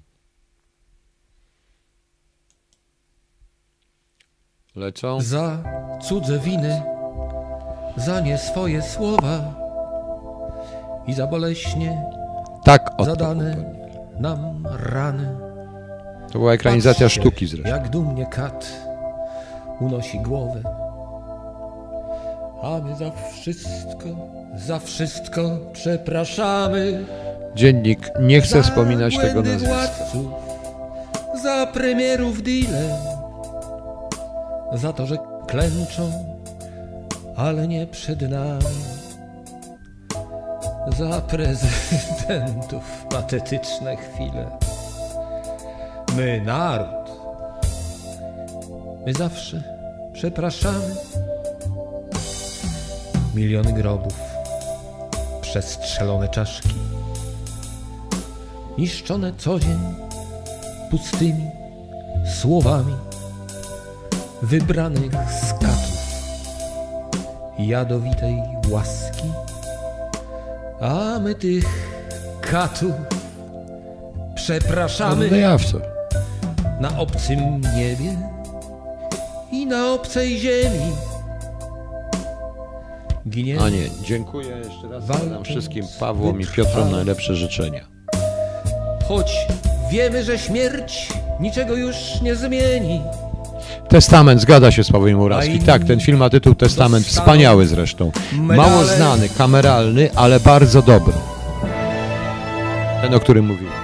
Lecą. Za cudze winy, za nie swoje słowa i za boleśnie tak zadane nam rany to była ekranizacja Patrzcie, sztuki zresztą. Jak dumnie kat unosi głowę, a my za wszystko, za wszystko przepraszamy. Dziennik nie chce wspominać tego nazwiska. Władców, za premierów dealem, za to, że klęczą, ale nie przed nami za prezydentów [laughs] patetyczne chwile. My, naród, my zawsze przepraszamy. Miliony grobów, przestrzelone czaszki, niszczone co dzień pustymi słowami wybranych skatów jadowitej łaski, a my tych katów przepraszamy. No, na obcym niebie i na obcej ziemi. Ginie. A nie, dziękuję jeszcze raz nam wszystkim Pawłom i Piotrom najlepsze życzenia. Choć wiemy, że śmierć niczego już nie zmieni. Testament zgadza się z Pawłem Muralskim. Tak, ten film ma tytuł Testament, wspaniały zresztą. Mało znany, kameralny, ale bardzo dobry. Ten, o którym mówiłem.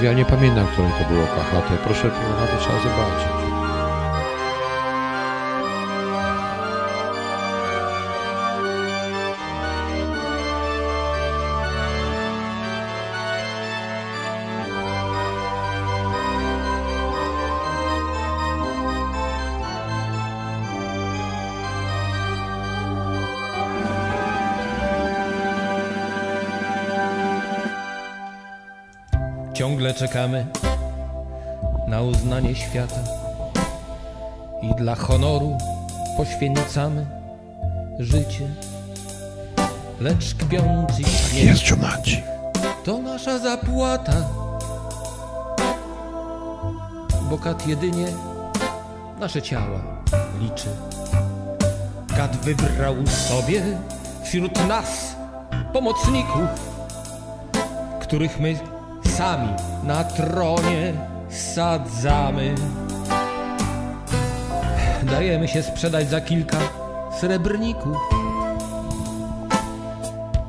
Ja nie pamiętam, które to było KHT. Proszę, na to trzeba zobaczyć. czekamy na uznanie świata i dla honoru poświęcamy życie. Lecz kpiący śmierć tak to nasza zapłata, bo kat jedynie nasze ciała liczy. Kat wybrał sobie wśród nas pomocników, których my sami na tronie sadzamy. Dajemy się sprzedać za kilka srebrników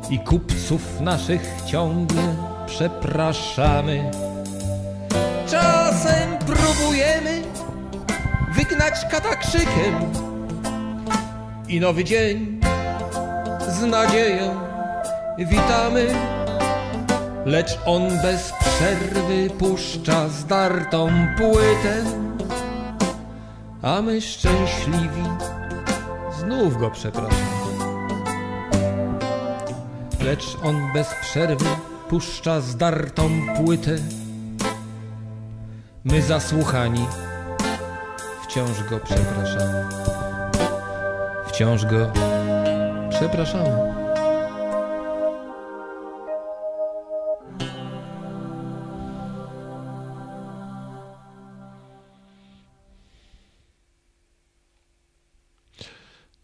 i kupców naszych ciągle przepraszamy. Czasem próbujemy wygnać kata krzykiem i nowy dzień z nadzieją witamy. Lecz on bez przerwy puszcza zdartą płytę A my szczęśliwi znów go przepraszamy Lecz on bez przerwy puszcza zdartą płytę My zasłuchani wciąż go przepraszamy Wciąż go przepraszamy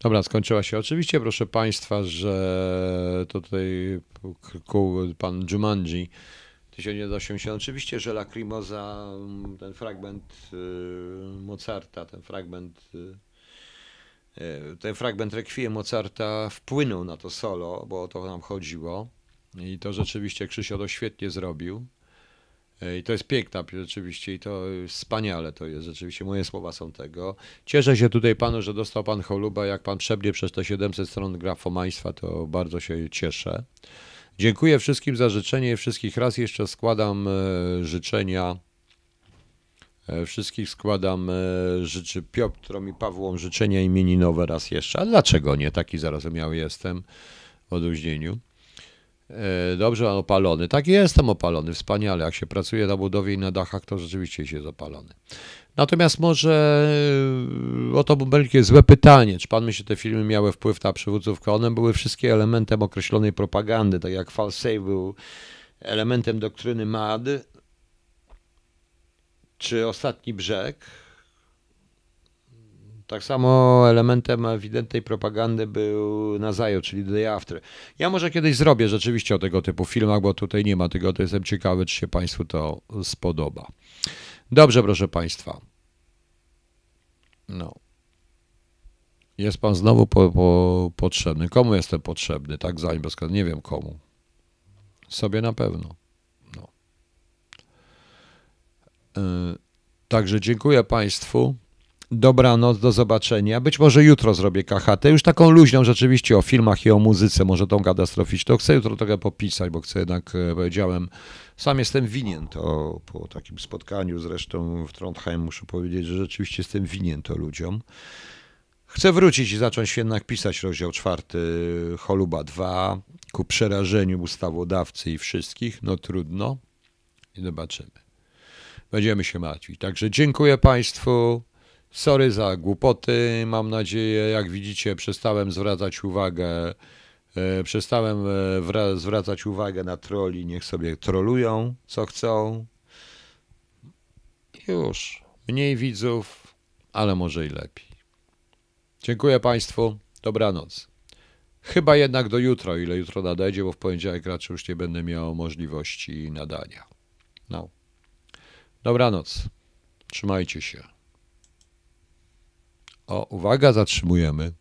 Dobra, skończyła się. Oczywiście, proszę Państwa, że tutaj pan Jumanji 1980. Oczywiście, że Lacrimosa, mm, ten fragment y, Mozarta, ten fragment y, y, ten fragment Requiem Mozarta wpłynął na to solo, bo o to nam chodziło. I to rzeczywiście Krzysio to świetnie zrobił. E, I to jest piękna rzeczywiście i to e, wspaniale to jest, rzeczywiście moje słowa są tego. Cieszę się tutaj panu, że dostał pan choluba, jak pan przebnie przez te 700 stron grafomaństwa, to bardzo się cieszę. Dziękuję wszystkim za życzenie, wszystkich raz jeszcze składam e, życzenia Wszystkich składam życzy Piotrom i Pawłom życzenia imieninowe raz jeszcze. A dlaczego nie? Taki zarozumiały jestem w odluźnieniu. E, dobrze opalony. Tak jestem opalony, wspaniale. Jak się pracuje na budowie i na dachach, to rzeczywiście się jest opalony. Natomiast może e, o to będzie złe pytanie. Czy pan myśli, że te filmy miały wpływ na przywódców? One były wszystkie elementem określonej propagandy, tak jak Falsej był elementem doktryny MAD, czy Ostatni Brzeg, tak samo elementem ewidentnej propagandy był Nazajo, czyli Day After. Ja może kiedyś zrobię rzeczywiście o tego typu filmach, bo tutaj nie ma tego, to jestem ciekawy, czy się Państwu to spodoba. Dobrze, proszę Państwa. No. Jest Pan znowu po, po, potrzebny. Komu jestem potrzebny? Tak, zanim bez Nie wiem komu. Sobie na pewno. No. Yy, także dziękuję Państwu dobranoc, do zobaczenia. Być może jutro zrobię KHT, już taką luźną rzeczywiście o filmach i o muzyce, może tą katastroficzną. Chcę jutro trochę popisać, bo chcę jednak, e, powiedziałem, sam jestem winien to po takim spotkaniu zresztą w Trondheim, muszę powiedzieć, że rzeczywiście jestem winien to ludziom. Chcę wrócić i zacząć jednak pisać rozdział czwarty Choluba 2 ku przerażeniu ustawodawcy i wszystkich. No trudno. I zobaczymy. Będziemy się martwić. Także dziękuję Państwu. Sorry za głupoty. Mam nadzieję, jak widzicie, przestałem zwracać uwagę. E, przestałem e, zwracać uwagę na troli. Niech sobie trolują, co chcą. Już. Mniej widzów, ale może i lepiej. Dziękuję Państwu. Dobranoc. Chyba jednak do jutra, ile jutro nadejdzie, bo w poniedziałek raczej już nie będę miał możliwości nadania. No. Dobranoc. Trzymajcie się. O, uwaga, zatrzymujemy.